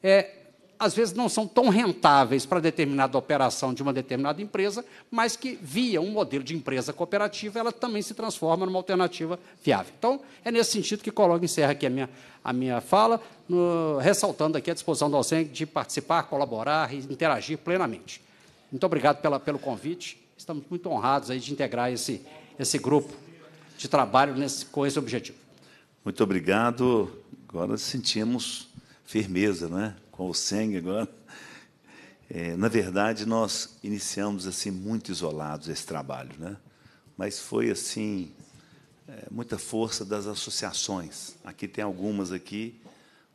é, às vezes não são tão rentáveis para determinada operação de uma determinada empresa, mas que, via um modelo de empresa cooperativa, ela também se transforma numa alternativa viável. Então, é nesse sentido que coloco e encerro aqui a minha, a minha fala, no, ressaltando aqui a disposição do OSENG de participar, colaborar e interagir plenamente. Muito obrigado pela, pelo convite. Estamos muito honrados aí de integrar esse, esse grupo de trabalho nesse, com esse objetivo. Muito obrigado. Agora sentimos firmeza, não é? com o Seng agora. É, na verdade, nós iniciamos assim muito isolados esse trabalho, né? Mas foi assim é, muita força das associações. Aqui tem algumas aqui,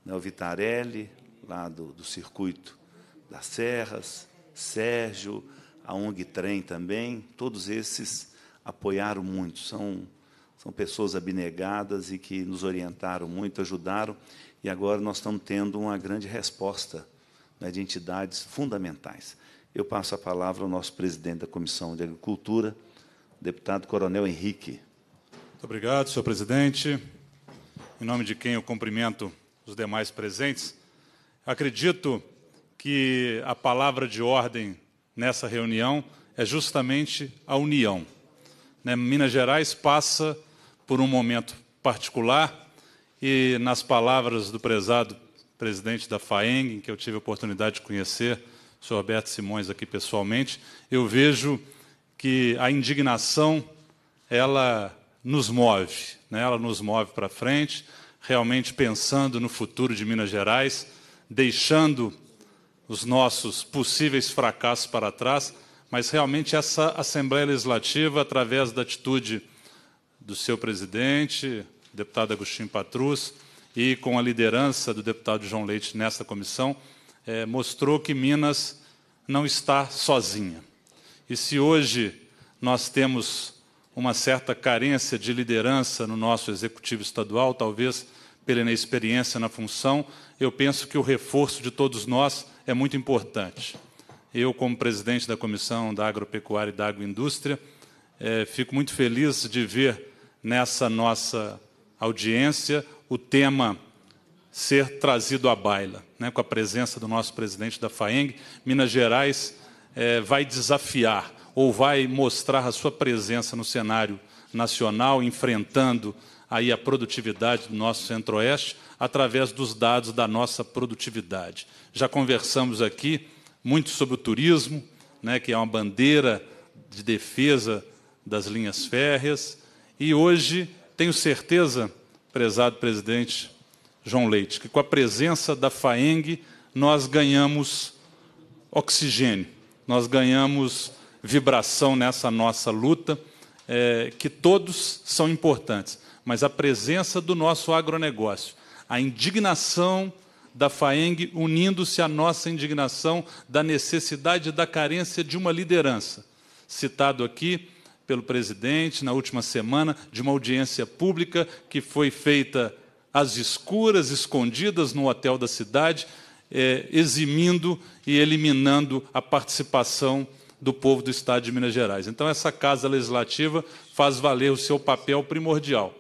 né, o Vitarelli lá do, do circuito das Serras, Sérgio, a ONG Trem também. Todos esses apoiaram muito. São são pessoas abnegadas e que nos orientaram muito, ajudaram, e agora nós estamos tendo uma grande resposta né, de entidades fundamentais. Eu passo a palavra ao nosso presidente da Comissão de Agricultura, deputado Coronel Henrique. Muito obrigado, senhor presidente. Em nome de quem eu cumprimento os demais presentes, acredito que a palavra de ordem nessa reunião é justamente a união. Né? Minas Gerais passa por um momento particular e nas palavras do prezado presidente da FAENG, em que eu tive a oportunidade de conhecer, o senhor Roberto Simões aqui pessoalmente, eu vejo que a indignação ela nos move, né? ela nos move para frente, realmente pensando no futuro de Minas Gerais, deixando os nossos possíveis fracassos para trás, mas realmente essa Assembleia Legislativa, através da atitude do seu presidente, deputado Agostinho Patrus, e com a liderança do deputado João Leite nessa comissão, é, mostrou que Minas não está sozinha. E se hoje nós temos uma certa carência de liderança no nosso executivo estadual, talvez pela inexperiência na função, eu penso que o reforço de todos nós é muito importante. Eu, como presidente da Comissão da Agropecuária e da Agroindústria, é, fico muito feliz de ver nessa nossa audiência o tema ser trazido à baila, né, com a presença do nosso presidente da FAENG. Minas Gerais é, vai desafiar ou vai mostrar a sua presença no cenário nacional, enfrentando aí a produtividade do nosso Centro-Oeste através dos dados da nossa produtividade. Já conversamos aqui muito sobre o turismo, né, que é uma bandeira de defesa das linhas férreas, e hoje tenho certeza, prezado presidente João Leite, que com a presença da FAENG nós ganhamos oxigênio, nós ganhamos vibração nessa nossa luta, é, que todos são importantes, mas a presença do nosso agronegócio, a indignação da FAENG unindo-se à nossa indignação da necessidade da carência de uma liderança. Citado aqui pelo presidente na última semana de uma audiência pública que foi feita às escuras, escondidas no hotel da cidade, é, eximindo e eliminando a participação do povo do Estado de Minas Gerais. Então, essa Casa Legislativa faz valer o seu papel primordial,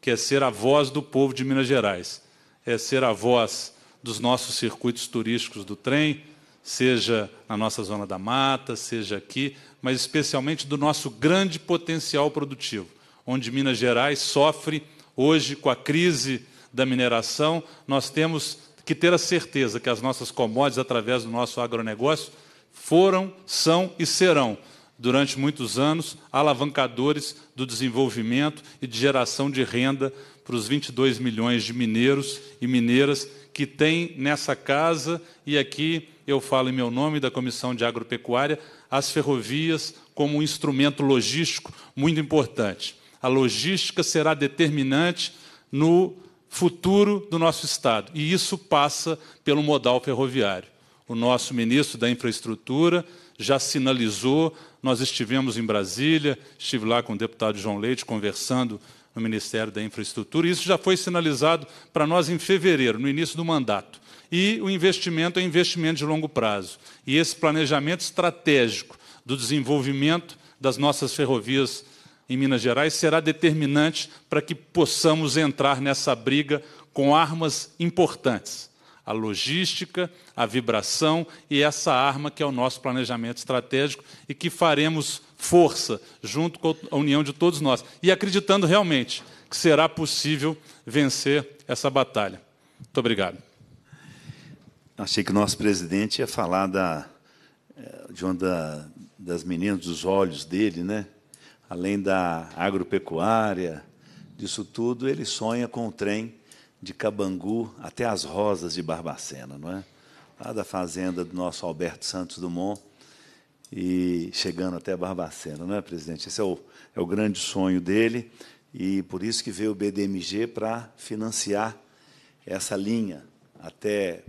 que é ser a voz do povo de Minas Gerais, é ser a voz dos nossos circuitos turísticos do trem, seja na nossa zona da mata, seja aqui, mas especialmente do nosso grande potencial produtivo, onde Minas Gerais sofre hoje com a crise da mineração. Nós temos que ter a certeza que as nossas commodities, através do nosso agronegócio, foram, são e serão, durante muitos anos, alavancadores do desenvolvimento e de geração de renda para os 22 milhões de mineiros e mineiras que tem nessa casa, e aqui eu falo em meu nome da Comissão de Agropecuária, as ferrovias como um instrumento logístico muito importante. A logística será determinante no futuro do nosso Estado, e isso passa pelo modal ferroviário. O nosso ministro da Infraestrutura já sinalizou, nós estivemos em Brasília, estive lá com o deputado João Leite conversando no Ministério da Infraestrutura. Isso já foi sinalizado para nós em fevereiro, no início do mandato. E o investimento é investimento de longo prazo. E esse planejamento estratégico do desenvolvimento das nossas ferrovias em Minas Gerais será determinante para que possamos entrar nessa briga com armas importantes. A logística, a vibração e essa arma que é o nosso planejamento estratégico e que faremos força, junto com a união de todos nós, e acreditando realmente que será possível vencer essa batalha. Muito obrigado. Achei que o nosso presidente ia falar da, eh, de uma da, das meninas, dos olhos dele, né? além da agropecuária, disso tudo, ele sonha com o trem de Cabangu até as Rosas de Barbacena, não é? Lá da fazenda do nosso Alberto Santos Dumont e chegando até Barbacena, não é, presidente? Esse é o, é o grande sonho dele e por isso que veio o BDMG para financiar essa linha até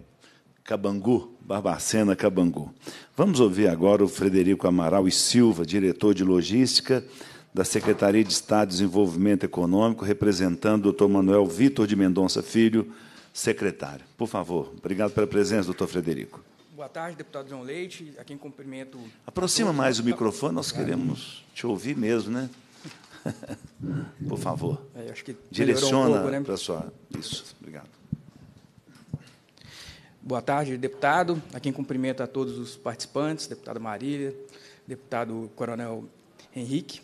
Cabangu, Barbacena, Cabangu. Vamos ouvir agora o Frederico Amaral e Silva, diretor de logística da Secretaria de Estado de Desenvolvimento Econômico, representando o doutor Manuel Vitor de Mendonça Filho, secretário. Por favor, obrigado pela presença, doutor Frederico. Boa tarde, deputado João Leite, a quem cumprimento. Aproxima todos. mais o microfone, nós queremos te ouvir mesmo, né? Por favor. É, acho que Direciona um pouco, né? para a sua. Isso, obrigado. Boa tarde, deputado. A quem cumprimento a todos os participantes, deputada Marília, deputado Coronel Henrique.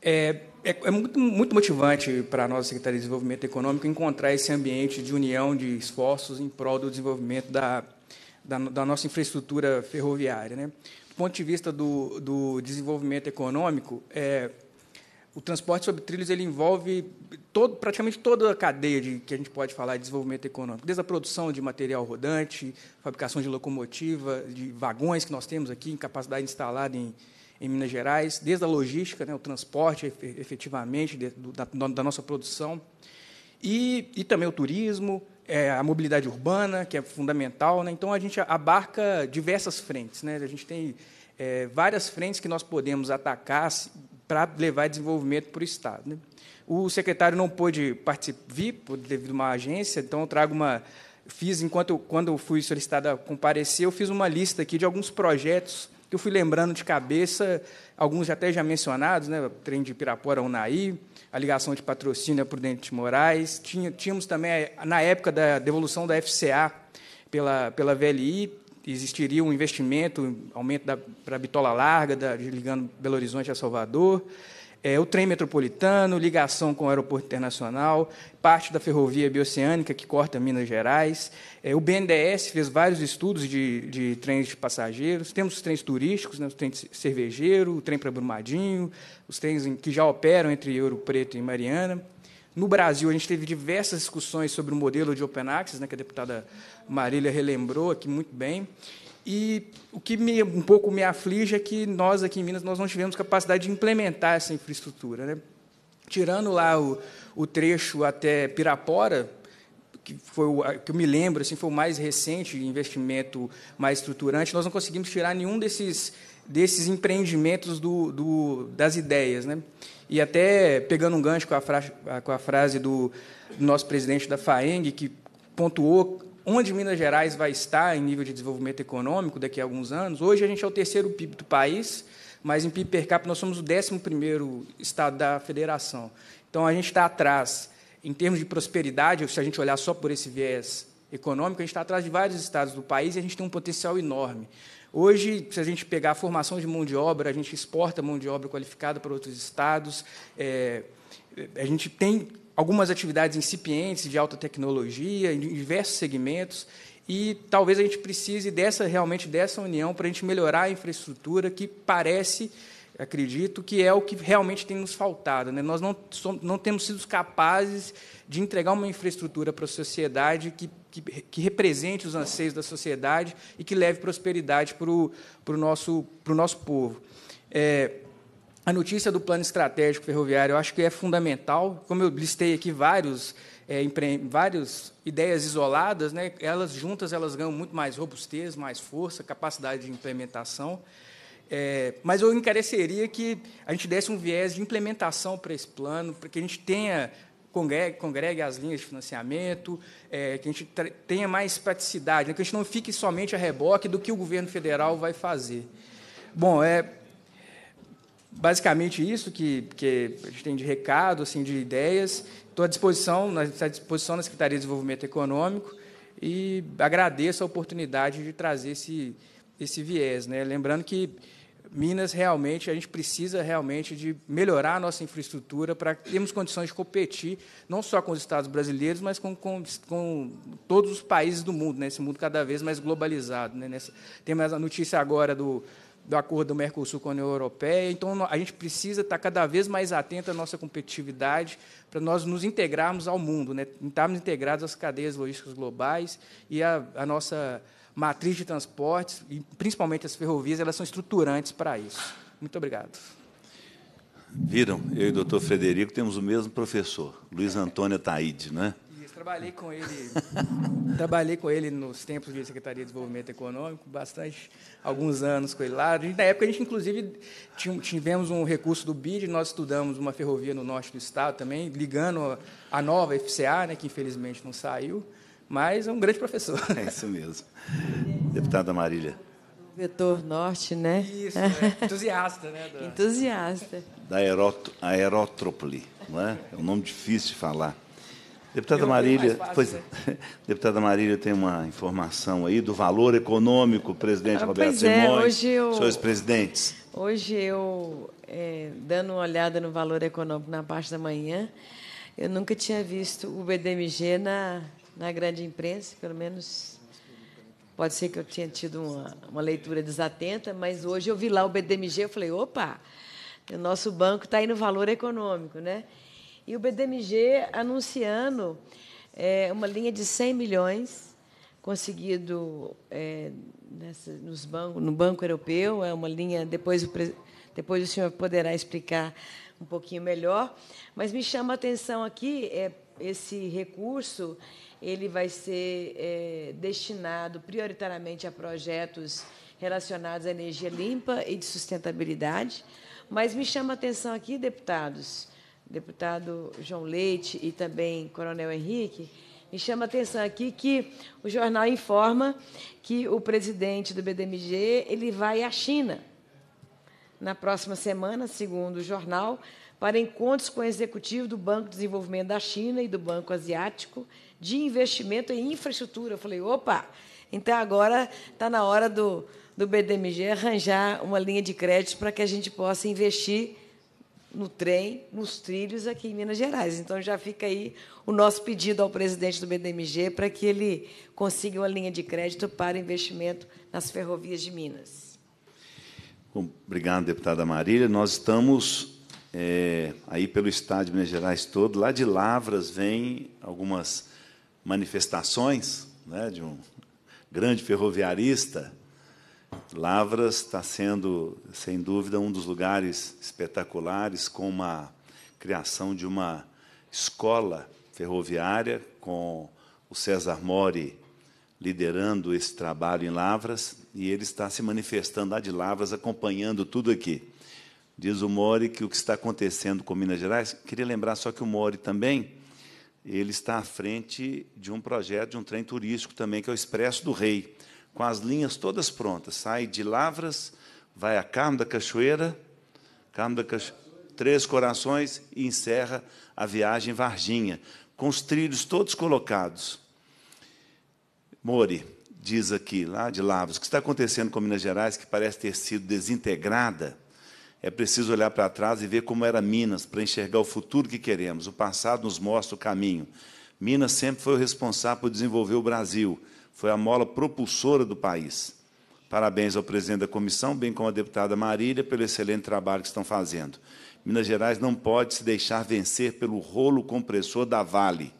É, é, é muito, muito motivante para a nossa Secretaria de Desenvolvimento Econômico encontrar esse ambiente de união de esforços em prol do desenvolvimento da da, da nossa infraestrutura ferroviária. Né? Do ponto de vista do, do desenvolvimento econômico, é, o transporte sobre trilhos ele envolve todo, praticamente toda a cadeia de, que a gente pode falar de desenvolvimento econômico, desde a produção de material rodante, fabricação de locomotiva, de vagões que nós temos aqui, em capacidade instalada em, em Minas Gerais, desde a logística, né, o transporte efetivamente de, do, da, da, nossa produção, e, e também o turismo, é, a mobilidade urbana, que é fundamental. Né? Então, a gente abarca diversas frentes. Né? A gente tem é, várias frentes que nós podemos atacar para levar desenvolvimento para o Estado. Né? O secretário não pôde vir devido a uma agência, então eu trago uma. Fiz, enquanto eu, quando eu fui solicitada a comparecer, eu fiz uma lista aqui de alguns projetos que eu fui lembrando de cabeça, alguns até já mencionados, né? O trem de Pirapora, Unaí, a ligação de patrocínio a Prudente Moraes. Tinha, tínhamos também, eh, na época da devolução da FCA pela, pela VLI, existiria um investimento, aumento para a bitola larga, da, ligando Belo Horizonte a Salvador é, o trem metropolitano, ligação com o aeroporto internacional, parte da ferrovia bioceânica que corta Minas Gerais. É, o BNDES fez vários estudos de, de trens de passageiros. Temos os trens turísticos, né, o trem cervejeiro, o trem para Brumadinho, os trens que já operam entre Ouro Preto e Mariana. No Brasil, a gente teve diversas discussões sobre o modelo de Open Access, né, que a deputada Marília relembrou aqui muito bem. E o que me, um pouco me aflige é que nós aqui em Minas nós não tivemos capacidade de implementar essa infraestrutura. Né? Tirando lá o, o trecho até Pirapora, que foi o, que eu me lembro, assim, foi o mais recente investimento mais estruturante, nós não conseguimos tirar nenhum desses, desses empreendimentos do, do das ideias. Né? E até pegando um gancho com a, fra, com a frase do, do nosso presidente da FAENG, que pontuou onde Minas Gerais vai estar em nível de desenvolvimento econômico daqui a alguns anos. Hoje a gente é o terceiro PIB do país, mas em PIB per capita nós somos o 11 primeiro estado da federação. Então a gente está atrás em termos de prosperidade, se a gente olhar só por esse viés econômico, a gente está atrás de vários estados do país e a gente tem um potencial enorme. Hoje, se a gente pegar a formação de mão de obra, a gente exporta mão de obra qualificada para outros estados. É, a gente tem algumas atividades incipientes de alta tecnologia, em diversos segmentos, e talvez a gente precise dessa realmente dessa união para a gente melhorar a infraestrutura que parece acredito que é o que realmente tem nos faltado. Né? Nós não, somos, não temos sido capazes de entregar uma infraestrutura para a sociedade que, que, que represente os anseios da sociedade e que leve prosperidade para o, para o, nosso, para o nosso povo. É, a notícia do plano estratégico ferroviário eu acho que é fundamental. Como eu listei aqui vários, é, empre... várias ideias isoladas, né? elas juntas elas ganham muito mais robustez, mais força, capacidade de implementação. É, mas eu encareceria que a gente desse um viés de implementação para esse plano, para que a gente tenha congregue, congregue as linhas de financiamento, é, que a gente tenha mais praticidade, né? que a gente não fique somente a reboque do que o governo federal vai fazer. Bom, é, basicamente isso que, que a gente tem de recado, assim, de ideias. Estou à disposição, à disposição na Secretaria de Desenvolvimento Econômico e agradeço a oportunidade de trazer esse, esse viés. Né? Lembrando que Minas realmente, a gente precisa realmente de melhorar a nossa infraestrutura para termos condições de competir, não só com os Estados brasileiros, mas com, com, com todos os países do mundo, né? esse mundo cada vez mais globalizado. Né? Nessa, tem mais a notícia agora do do acordo do Mercosul com a União Europeia. Então, a gente precisa estar cada vez mais atento à nossa competitividade para nós nos integrarmos ao mundo, né? estarmos integrados às cadeias logísticas globais e à nossa matriz de transportes, e principalmente as ferrovias, elas são estruturantes para isso. Muito obrigado. Viram? Eu e o doutor Frederico temos o mesmo professor, Luiz Antônio Taide, não é? trabalhei com ele, trabalhei com ele nos tempos de Secretaria de Desenvolvimento Econômico, bastante, alguns anos com ele lá. na época, a gente, inclusive, tivemos um recurso do BID, nós estudamos uma ferrovia no norte do estado também, ligando a nova FCA, né, que infelizmente não saiu, mas é um grande professor. É isso mesmo. Deputada Marília. Vetor norte, né? Isso, é. entusiasta, né? Entusiasta. Da Aeró Aerótropole, não é? É um nome difícil de falar. Deputada Marília, fácil, pois, né? deputada Marília tem uma informação aí do valor econômico, presidente ah, Roberto pois é, Simões, é, hoje eu, senhores presidentes. Hoje eu, é, dando uma olhada no valor econômico na parte da manhã, eu nunca tinha visto o BDMG na, na grande imprensa, pelo menos pode ser que eu tenha tido uma, uma leitura desatenta, mas hoje eu vi lá o BDMG, eu falei, opa, o nosso banco está aí no valor econômico, né? E o BDMG anunciando é, uma linha de 100 milhões conseguido é, nessa, nos banco, no Banco Europeu, é uma linha, depois o, depois o senhor poderá explicar um pouquinho melhor, mas me chama a atenção aqui, é, esse recurso ele vai ser é, destinado prioritariamente a projetos relacionados à energia limpa e de sustentabilidade, mas me chama a atenção aqui, deputados, deputado João Leite e também Coronel Henrique, me chama a atenção aqui que o jornal informa que o presidente do BDMG ele vai à China na próxima semana, segundo o jornal, para encontros com o executivo do Banco de Desenvolvimento da China e do Banco Asiático de investimento em infraestrutura. Eu falei, opa, então agora está na hora do, do BDMG arranjar uma linha de crédito para que a gente possa investir no trem, nos trilhos aqui em Minas Gerais. Então já fica aí o nosso pedido ao presidente do BDMG para que ele consiga uma linha de crédito para investimento nas ferrovias de Minas. Obrigado, deputada Marília. Nós estamos é, aí pelo estado de Minas Gerais todo. Lá de Lavras vem algumas manifestações né, de um grande ferroviarista Lavras está sendo, sem dúvida, um dos lugares espetaculares com uma criação de uma escola ferroviária com o César Mori liderando esse trabalho em Lavras e ele está se manifestando lá de Lavras acompanhando tudo aqui. Diz o Mori que o que está acontecendo com Minas Gerais, queria lembrar só que o Mori também ele está à frente de um projeto de um trem turístico também que é o Expresso do Rei com as linhas todas prontas. Sai de Lavras, vai a Carmo da Cachoeira, Carmo da Cachoeira, Três Corações e encerra a viagem Varginha, com os trilhos todos colocados. Mori diz aqui, lá de Lavras, o que está acontecendo com Minas Gerais, que parece ter sido desintegrada, é preciso olhar para trás e ver como era Minas, para enxergar o futuro que queremos. O passado nos mostra o caminho. Minas sempre foi o responsável por desenvolver o Brasil. Foi a mola propulsora do país. Parabéns ao presidente da comissão, bem como à deputada Marília, pelo excelente trabalho que estão fazendo. Minas Gerais não pode se deixar vencer pelo rolo compressor da Vale.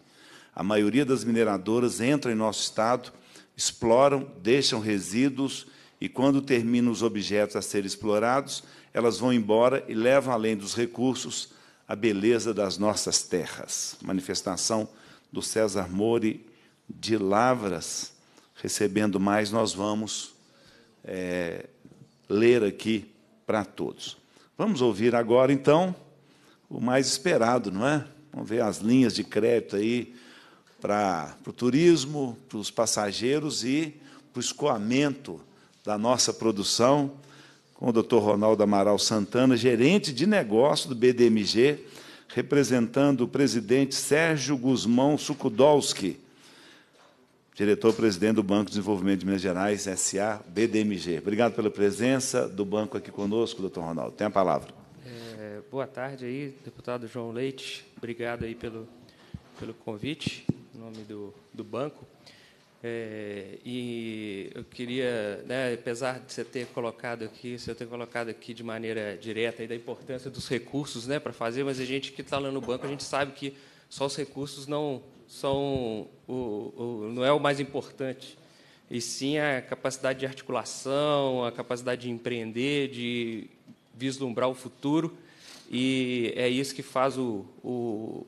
A maioria das mineradoras entra em nosso estado, exploram, deixam resíduos e, quando terminam os objetos a serem explorados, elas vão embora e levam além dos recursos a beleza das nossas terras. Manifestação do César Mori de Lavras recebendo mais, nós vamos é, ler aqui para todos. Vamos ouvir agora, então, o mais esperado, não é? Vamos ver as linhas de crédito aí para, para o turismo, para os passageiros e para o escoamento da nossa produção, com o doutor Ronaldo Amaral Santana, gerente de negócio do BDMG, representando o presidente Sérgio Guzmão Sukudolski diretor-presidente do Banco de Desenvolvimento de Minas Gerais, SA, BDMG. Obrigado pela presença do banco aqui conosco, doutor Ronaldo. Tem a palavra. É, boa tarde aí, deputado João Leite. Obrigado aí pelo, pelo convite, em nome do, do banco. É, e eu queria, né, apesar de você ter colocado aqui, você ter colocado aqui de maneira direta aí da importância dos recursos, né, para fazer, mas a gente que está lá no banco, a gente sabe que só os recursos não são o, o, não é o mais importante, e sim a capacidade de articulação, a capacidade de empreender, de vislumbrar o futuro, e é isso que faz o, o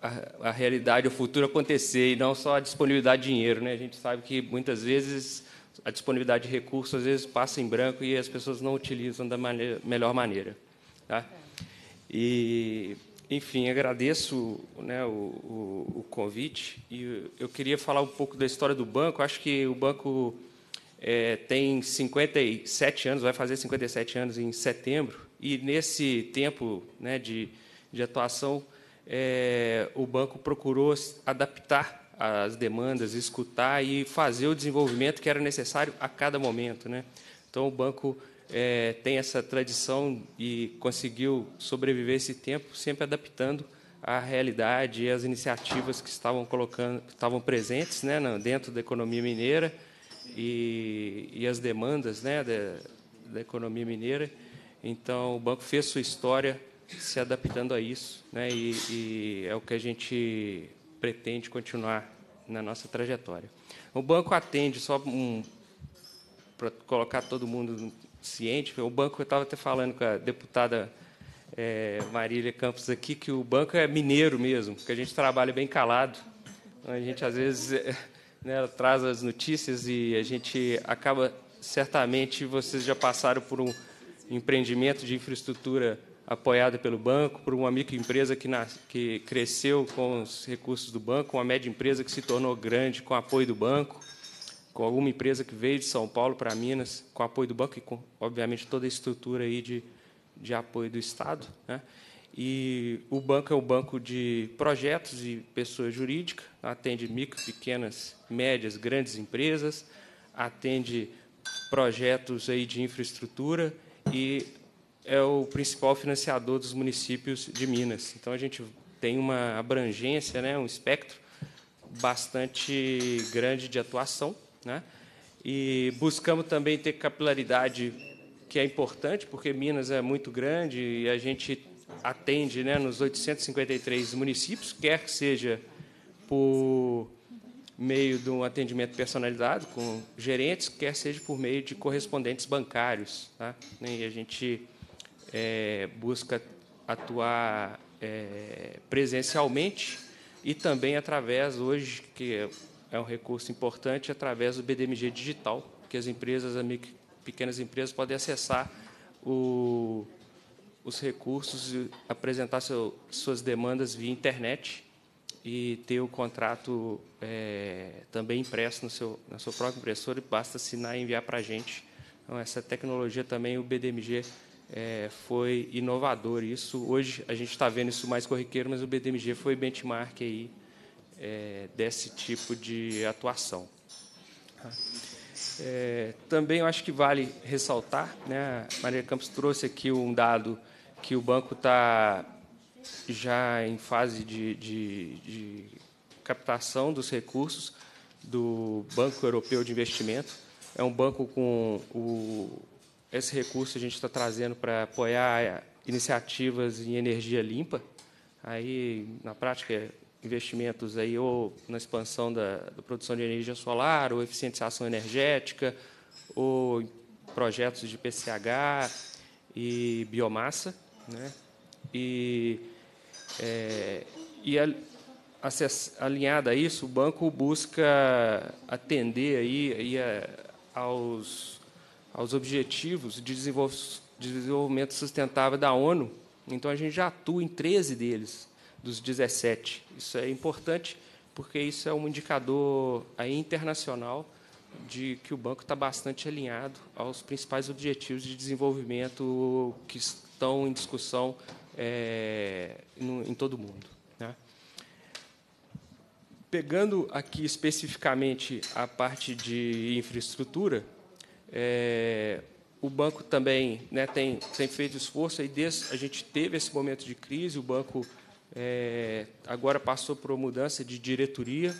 a, a, realidade, o futuro acontecer, e não só a disponibilidade de dinheiro. Né? A gente sabe que, muitas vezes, a disponibilidade de recursos, às vezes, passa em branco e as pessoas não utilizam da maneira, melhor maneira. Tá? E enfim, agradeço né, o, o, o, convite e eu queria falar um pouco da história do banco. Acho que o banco é, tem 57 anos, vai fazer 57 anos em setembro e nesse tempo né, de, de atuação é, o banco procurou adaptar as demandas, escutar e fazer o desenvolvimento que era necessário a cada momento, né? Então o banco é, tem essa tradição e conseguiu sobreviver esse tempo sempre adaptando à realidade e às iniciativas que estavam colocando, que estavam presentes, né, dentro da economia mineira e, e as demandas, né, da, da economia mineira. Então, o banco fez sua história se adaptando a isso, né, e, e é o que a gente pretende continuar na nossa trajetória. O banco atende só um para colocar todo mundo ciente. O banco, eu estava até falando com a deputada é, Marília Campos aqui, que o banco é mineiro mesmo, porque a gente trabalha bem calado. A gente, às vezes, é, né, traz as notícias e a gente acaba, certamente, vocês já passaram por um empreendimento de infraestrutura apoiado pelo banco, por uma microempresa que, nas, que cresceu com os recursos do banco, uma média empresa que se tornou grande com o apoio do banco com alguma empresa que veio de São Paulo para Minas, com apoio do banco e com, obviamente, toda a estrutura aí de, de apoio do Estado. Né? E o banco é um banco de projetos e pessoa jurídica, atende micro, pequenas, médias, grandes empresas, atende projetos aí de infraestrutura e é o principal financiador dos municípios de Minas. Então a gente tem uma abrangência, né, um espectro bastante grande de atuação. Né? E buscamos também ter capilaridade, que é importante, porque Minas é muito grande e a gente atende né, nos 853 municípios, quer que seja por meio de um atendimento personalizado com gerentes, quer seja por meio de correspondentes bancários. Tá? E a gente é, busca atuar é, presencialmente e também através, hoje, que é é um recurso importante através do BDMG digital, que as empresas, as pequenas empresas, podem acessar o, os recursos, e apresentar seu, suas demandas via internet e ter o contrato é, também impresso no seu, na sua própria impressora, e basta assinar e enviar para a gente. Então, essa tecnologia também, o BDMG é, foi inovador. Isso hoje a gente está vendo isso mais corriqueiro, mas o BDMG foi benchmark aí é, desse tipo de atuação. É, também eu acho que vale ressaltar, né, a Maria Campos trouxe aqui um dado que o banco está já em fase de, de, de captação dos recursos do Banco Europeu de Investimento. É um banco com o, esse recurso a gente está trazendo para apoiar iniciativas em energia limpa. Aí, na prática, investimentos aí ou na expansão da, da produção de energia solar, ou eficientização energética, ou projetos de PCH e biomassa, né? E, é, e a, alinhada a isso, o banco busca atender aí, aí a, aos, aos objetivos de desenvolvimento sustentável da ONU. Então, a gente já atua em 13 deles dos 17. Isso é importante porque isso é um indicador internacional de que o banco está bastante alinhado aos principais objetivos de desenvolvimento que estão em discussão é, em todo o mundo. Né? Pegando aqui especificamente a parte de infraestrutura, é, o banco também né, tem, tem feito esforço, e desde a gente teve esse momento de crise, o banco é, agora passou por mudança de diretoria.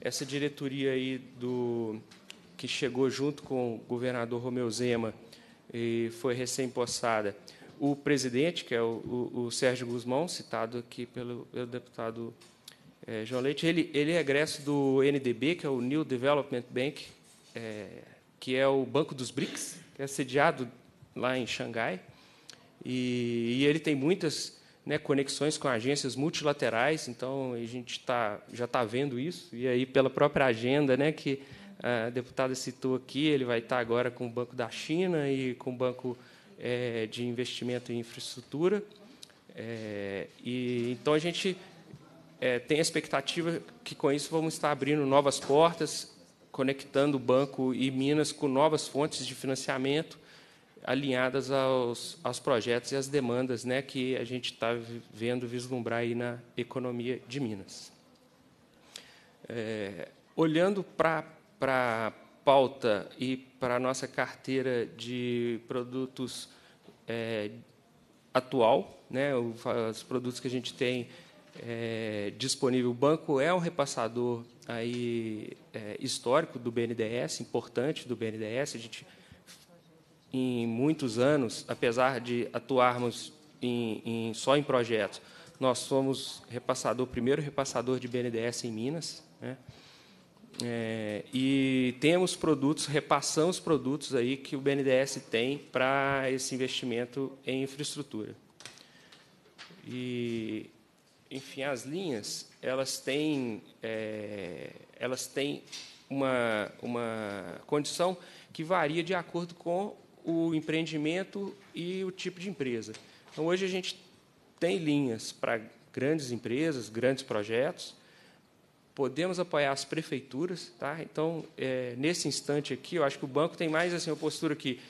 Essa diretoria aí do que chegou junto com o governador Romeu Zema e foi recém-possada. O presidente, que é o, o, o, Sérgio Guzmão, citado aqui pelo, pelo deputado é, João Leite, ele, ele é egresso do NDB, que é o New Development Bank, é, que é o Banco dos BRICS, que é sediado lá em Xangai. E, e ele tem muitas né, conexões com agências multilaterais, então a gente tá, já está vendo isso, e aí pela própria agenda né, que a deputada citou aqui, ele vai estar tá agora com o Banco da China e com o Banco é, de Investimento em Infraestrutura. É, e, então a gente é, tem a expectativa que com isso vamos estar abrindo novas portas, conectando o banco e Minas com novas fontes de financiamento alinhadas aos, aos projetos e às demandas né, que a gente está vendo vislumbrar aí na economia de Minas. É, olhando para a pauta e para a nossa carteira de produtos é, atual, né, os produtos que a gente tem é, disponível. O banco é um repassador aí, é, histórico do BNDES, importante do BNDES. A gente em muitos anos, apesar de atuarmos em, em, só em projetos, nós somos repassador, primeiro repassador de BNDES em Minas, né? É, e temos produtos, repassamos produtos aí que o BNDES tem para esse investimento em infraestrutura. E, enfim, as linhas, elas têm, é, elas têm uma, uma condição que varia de acordo com o empreendimento e o tipo de empresa. Então, hoje a gente tem linhas para grandes empresas, grandes projetos. Podemos apoiar as prefeituras, tá? Então, é, nesse instante aqui, eu acho que o banco tem mais assim uma postura que,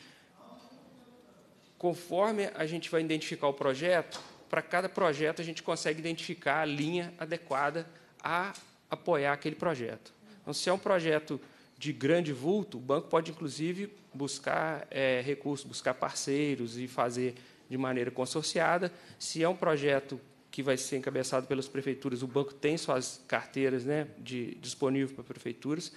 conforme a gente vai identificar o projeto, para cada projeto a gente consegue identificar a linha adequada a apoiar aquele projeto. Então, se é um projeto de grande vulto, o banco pode, inclusive, buscar é, recursos, buscar parceiros e fazer de maneira consorciada. Se é um projeto que vai ser encabeçado pelas prefeituras, o banco tem suas carteiras né, de, disponível para prefeituras.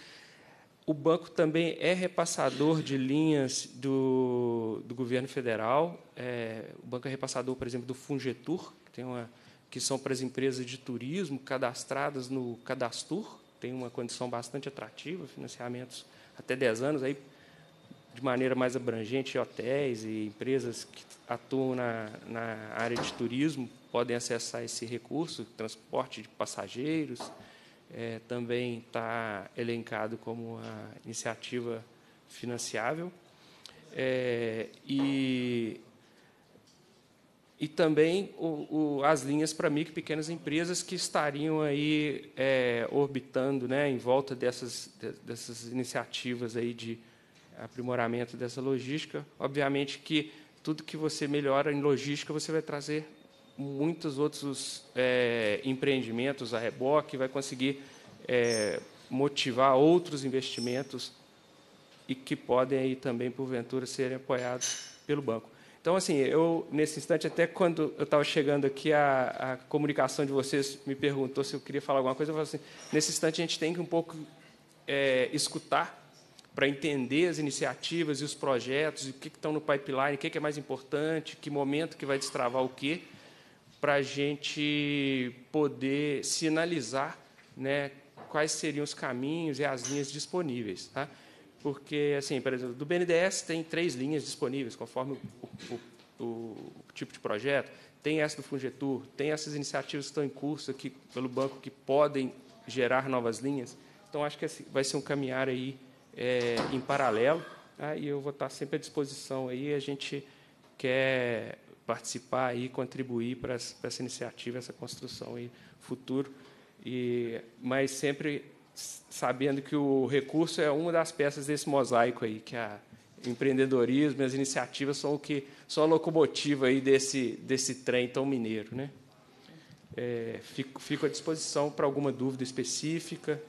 O banco também é repassador de linhas do, do governo federal. É, o banco é repassador, por exemplo, do Fungetur, que, tem uma, que são para as empresas de turismo cadastradas no Cadastur, tem uma condição bastante atrativa, financiamentos até 10 anos, aí, de maneira mais abrangente, hotéis e empresas que atuam na, na área de turismo podem acessar esse recurso, transporte de passageiros, é, também está elencado como uma iniciativa financiável. É, e e também o, o, as linhas para micro e pequenas empresas que estariam aí é, orbitando né, em volta dessas, dessas iniciativas aí de aprimoramento dessa logística. Obviamente que tudo que você melhora em logística, você vai trazer muitos outros é, empreendimentos a reboque, vai conseguir é, motivar outros investimentos e que podem aí também, porventura, serem apoiados pelo banco. Então, assim, eu, nesse instante, até quando eu estava chegando aqui, a, a, comunicação de vocês me perguntou se eu queria falar alguma coisa. Eu falei assim: nesse instante, a gente tem que um pouco é, escutar para entender as iniciativas e os projetos, e o que, estão no pipeline, o que, que é mais importante, que momento que vai destravar o quê, para a gente poder sinalizar né, quais seriam os caminhos e as linhas disponíveis. Tá? porque, assim, por exemplo, do BNDES tem três linhas disponíveis, conforme o, o, o tipo de projeto. Tem essa do Fungetur, tem essas iniciativas que estão em curso aqui pelo banco que podem gerar novas linhas. Então, acho que assim, vai ser um caminhar aí é, em paralelo. Tá? E eu vou estar sempre à disposição aí. A gente quer participar e contribuir para essa iniciativa, essa construção e futuro. E, mas sempre sabendo que o recurso é uma das peças desse mosaico aí, que é a empreendedorismo, as iniciativas são o que são a locomotiva aí desse desse trem tão mineiro, né? É, fico, fico à disposição para alguma dúvida específica.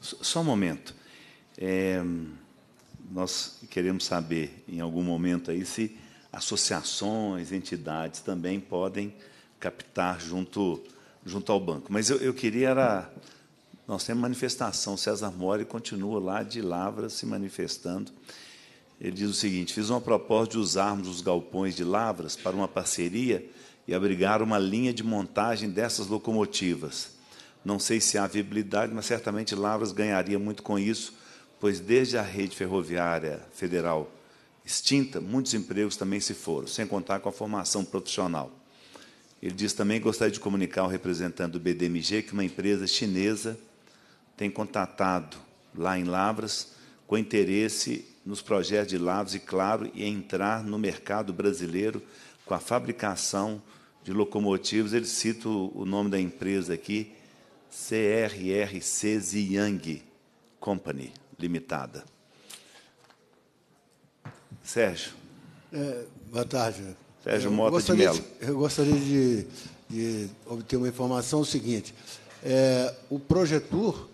Só um momento. É, nós queremos saber, em algum momento aí, se associações, entidades também podem captar junto junto ao banco. Mas eu, eu queria era nós temos manifestação. César Mori continua lá de Lavras se manifestando. Ele diz o seguinte: fiz uma proposta de usarmos os galpões de Lavras para uma parceria e abrigar uma linha de montagem dessas locomotivas. Não sei se há viabilidade, mas certamente Lavras ganharia muito com isso, pois desde a rede ferroviária federal extinta, muitos empregos também se foram, sem contar com a formação profissional. Ele diz também gostaria de comunicar ao representante do BDMG que uma empresa chinesa tem contatado lá em Lavras com interesse nos projetos de Lavras e, claro, e entrar no mercado brasileiro com a fabricação de locomotivos. Ele cita o nome da empresa aqui, CRR Ziyang Company Limitada. Sérgio. É, boa tarde. Sérgio Mota de Mello. De, eu gostaria de, de, obter uma informação é o seguinte. É, o projetor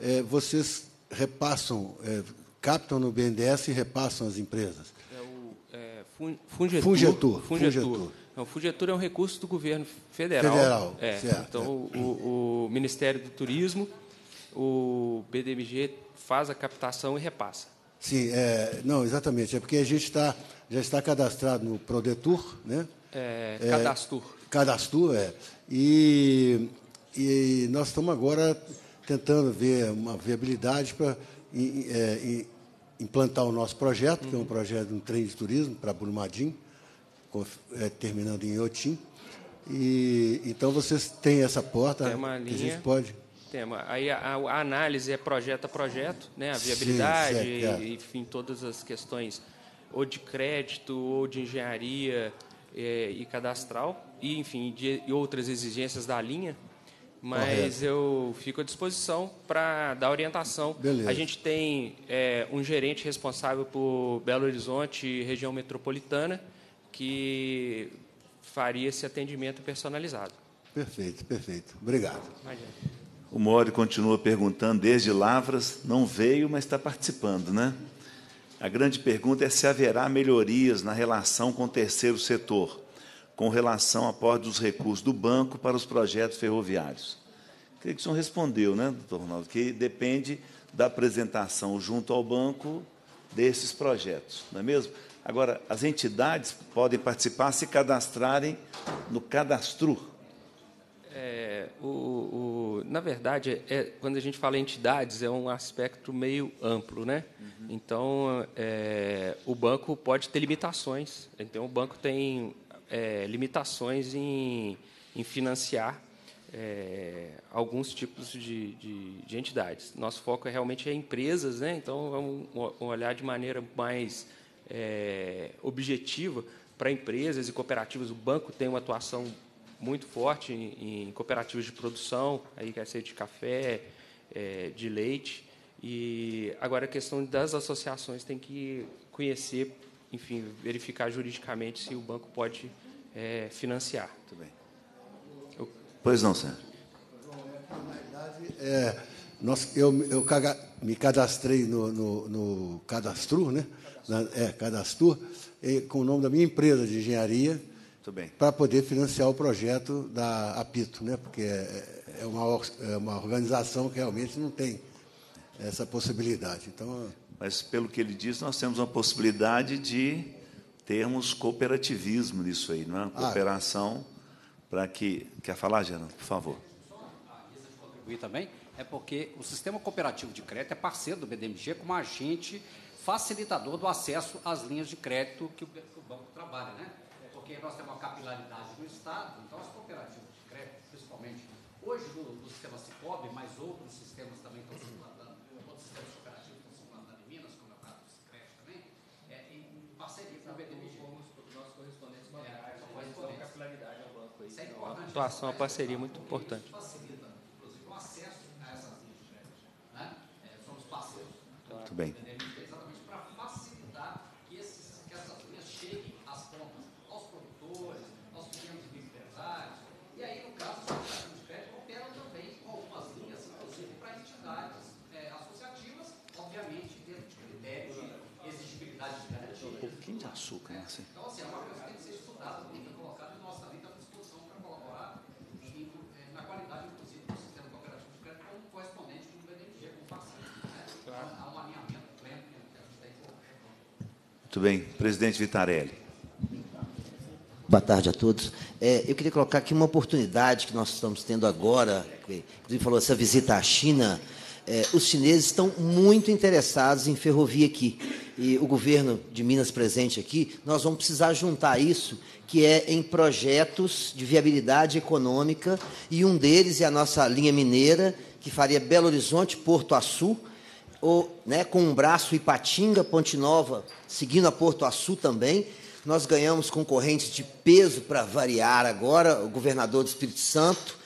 é, vocês repassam, é, captam no BNDES e repassam às empresas? É o é, fungetur, fungetur, fungetur. fungetur. Não, o Fugetur é um recurso do governo federal. Federal, é, certo. Então, o, o, Ministério do Turismo, o BDMG faz a captação e repassa. Sim, é, não, exatamente. É porque a gente está já está cadastrado no Prodetur, né? É, cadastro É, é. E, e nós estamos agora tentando ver uma viabilidade para é, implantar o nosso projeto, que é um uhum. projeto de um trem de turismo para Brumadinho, é, terminando em Iotim. E, então, vocês têm essa porta linha, que a gente pode... Aí a, a, análise é projeto a projeto, né? a viabilidade, Sim, certo, é, é. enfim, todas as questões ou de crédito ou de engenharia é, e cadastral, e enfim, de, e outras exigências da linha, mas Correto. eu fico à disposição para dar orientação. Beleza. A gente tem é, um gerente responsável por Belo Horizonte e região metropolitana que faria esse atendimento personalizado. Perfeito, perfeito. Obrigado. Imagina. O Mori continua perguntando desde Lavras, não veio, mas está participando, né? A grande pergunta é se haverá melhorias na relação com o terceiro setor, com relação à porta dos recursos do banco para os projetos ferroviários. Creio que o senhor respondeu, né, doutor Ronaldo, que depende da apresentação junto ao banco desses projetos, não é mesmo? Agora, as entidades podem participar se cadastrarem no cadastro. É, o, o, na verdade, é, quando a gente fala em entidades, é um aspecto meio amplo. Né? Uhum. Então, é, o banco pode ter limitações. Então, o banco tem é, limitações em, em financiar é, alguns tipos de, de, de, entidades. Nosso foco é realmente é empresas, né? então vamos olhar de maneira mais é, objetiva para empresas e cooperativas. O banco tem uma atuação muito forte em, em cooperativas de produção, aí quer ser de café, é, de leite. E agora a questão das associações tem que conhecer enfim, verificar juridicamente se o banco pode é, financiar. Muito bem. Eu... Pois não, senhor. Na verdade, é, nós, eu, eu caga, me cadastrei no, no, no né? Na, é, cadastro e, com o nome da minha empresa de engenharia, para poder financiar o projeto da Apito, né? porque é, é uma, é uma organização que realmente não tem essa possibilidade. Então, mas pelo que ele diz, nós temos uma possibilidade de termos cooperativismo nisso aí, não é? Ah. Cooperação ah. para que. Quer falar, Geraldo? Por favor. Contribuir também é porque o sistema cooperativo de crédito é parceiro do BDMG como agente facilitador do acesso às linhas de crédito que o, que o banco trabalha, né? Porque nós temos uma capilaridade no Estado, então as cooperativas de crédito, principalmente hoje no, no sistema Cicobi, mas outros sistemas também atuação, a parceria muito importante. Né? É, muito bem. Muito bem. Presidente Vitarelli. Boa tarde a todos. É, eu queria colocar aqui uma oportunidade que nós estamos tendo agora, que falou essa visita à China. É, os chineses estão muito interessados em ferrovia aqui. E o governo de Minas presente aqui, nós vamos precisar juntar isso, que é em projetos de viabilidade econômica, e um deles é a nossa linha mineira, que faria Belo Horizonte, Porto Açu, ou né, com um braço Ipatinga, Ponte Nova, seguindo a Porto Açu também. Nós ganhamos concorrentes de peso para variar agora. O governador do Espírito Santo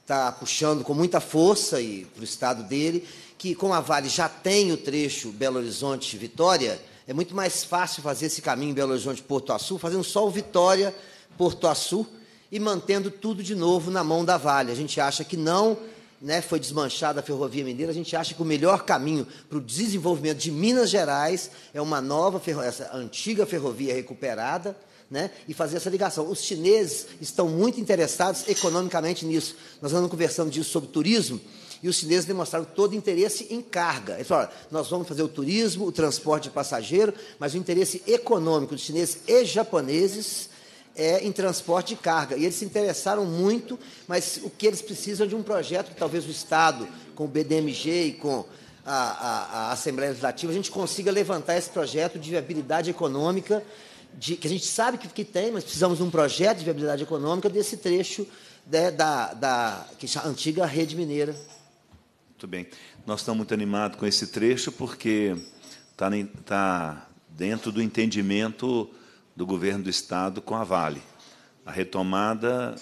está puxando com muita força e para o estado dele, que como a Vale já tem o trecho Belo Horizonte Vitória, é muito mais fácil fazer esse caminho Belo Horizonte Porto Açu, fazendo só o Vitória Porto Açu e mantendo tudo de novo na mão da Vale. A gente acha que não, né, foi desmanchada a ferrovia mineira, a gente acha que o melhor caminho para o desenvolvimento de Minas Gerais é uma nova essa antiga ferrovia recuperada, né, e fazer essa ligação. Os chineses estão muito interessados economicamente nisso. Nós andamos conversando disso sobre turismo, e os chineses demonstraram todo interesse em carga. Eles falaram, nós vamos fazer o turismo, o transporte de passageiro, mas o interesse econômico dos chineses e japoneses é, em transporte de carga. E eles se interessaram muito, mas o que eles precisam é de um projeto que talvez o Estado, com o BDMG e com a, a, a Assembleia Legislativa, a gente consiga levantar esse projeto de viabilidade econômica, de, que a gente sabe que, que tem, mas precisamos de um projeto de viabilidade econômica desse trecho né, da, da que, antiga rede mineira. Muito bem. Nós estamos muito animados com esse trecho porque está tá dentro do entendimento do governo do Estado com a Vale. A retomada,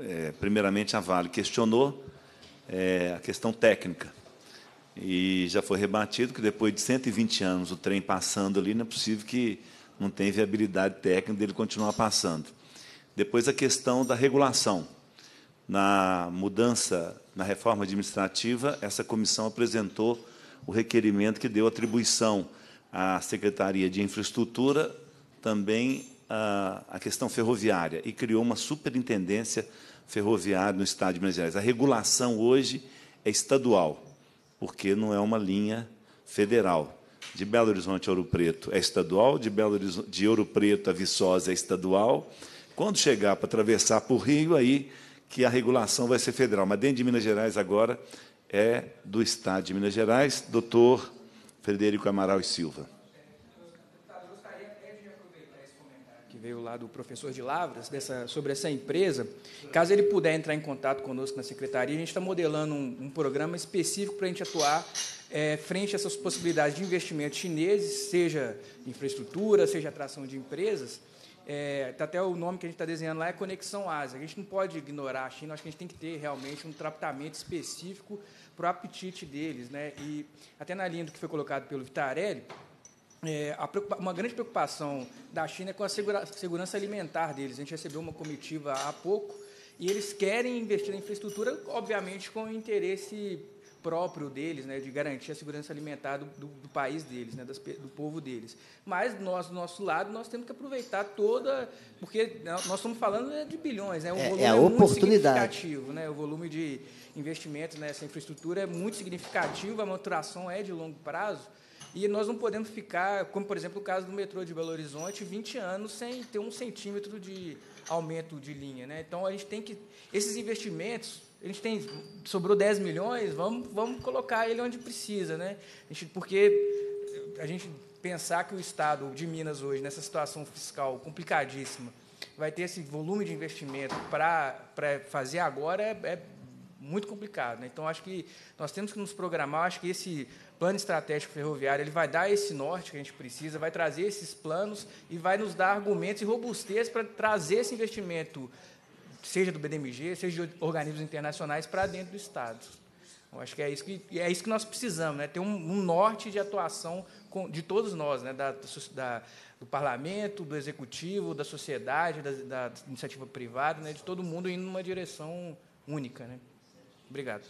é, primeiramente, a Vale questionou é, a questão técnica. E já foi rebatido que depois de 120 anos o trem passando ali, não é possível que não tenha viabilidade técnica dele continuar passando. Depois a questão da regulação. Na mudança, na reforma administrativa, essa comissão apresentou o requerimento que deu atribuição à Secretaria de Infraestrutura também a, questão ferroviária e criou uma superintendência ferroviária no estado de Minas Gerais. A regulação hoje é estadual, porque não é uma linha federal. De Belo Horizonte a Ouro Preto é estadual, de, Belo Horizonte, de Ouro Preto a Viçosa é estadual. Quando chegar para atravessar para o Rio, aí que a regulação vai ser federal. Mas dentro de Minas Gerais agora é do Estado de Minas Gerais, doutor Frederico Amaral e Silva. veio lá do professor de Lavras, dessa, sobre essa empresa, caso ele puder entrar em contato conosco na secretaria, a gente está modelando um, um, programa específico para a gente atuar é, frente a essas possibilidades de investimento chineses, seja infraestrutura, seja atração de empresas. É, tá até o nome que a gente está desenhando lá é Conexão Ásia. A gente não pode ignorar a China, acho que a gente tem que ter realmente um tratamento específico para o apetite deles. Né? E até na linha do que foi colocado pelo Vitarelli, é, uma grande preocupação da China é com a segura, segurança alimentar deles. A gente recebeu uma comitiva há pouco e eles querem investir na infraestrutura, obviamente, com o interesse próprio deles, né, de garantir a segurança alimentar do, do, do país deles, né, das, do povo deles. Mas nós, do nosso lado, nós temos que aproveitar toda, porque né, nós estamos falando né, de bilhões, né, o é, é volume é, a é oportunidade. significativo, né, o volume de investimentos nessa infraestrutura é muito significativo, a maturação é de longo prazo. E nós não podemos ficar, como por exemplo o caso do metrô de Belo Horizonte, 20 anos sem ter um centímetro de aumento de linha. Né? Então a gente tem que. Esses investimentos, a gente tem. Sobrou 10 milhões, vamos, vamos colocar ele onde precisa. Né? A gente, porque a gente pensar que o Estado de Minas hoje, nessa situação fiscal complicadíssima, vai ter esse volume de investimento para fazer agora é, é muito complicado. Né? Então, acho que nós temos que nos programar. Acho que esse plano estratégico ferroviário ele vai dar esse norte que a gente precisa, vai trazer esses planos e vai nos dar argumentos e robustez para trazer esse investimento, seja do BDMG, seja de organismos internacionais, para dentro do Estado. Eu acho que é isso que, é isso que nós precisamos, né? ter um, um norte de atuação com, de todos nós, né? Da, da, do parlamento, do executivo, da sociedade, da, da iniciativa privada, né? de todo mundo indo numa direção única. Né? Obrigado.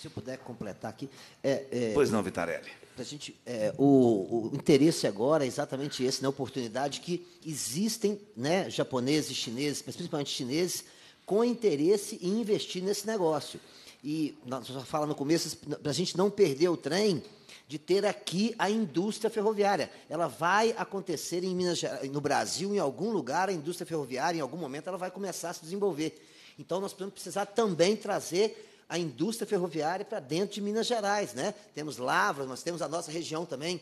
Se eu puder completar aqui. É, é, pois não, Vitarelli. Pra gente, é, o, o, interesse agora é exatamente esse, na né, oportunidade que existem né, japoneses, chineses, principalmente chineses, com interesse em investir nesse negócio. E nós já fala no começo, para a gente não perder o trem, de ter aqui a indústria ferroviária. Ela vai acontecer em Minas Gerais, no Brasil, em algum lugar, a indústria ferroviária, em algum momento, ela vai começar a se desenvolver. Então, nós precisamos precisar também trazer a indústria ferroviária para dentro de Minas Gerais. Né? Temos Lavras, mas temos a nossa região também,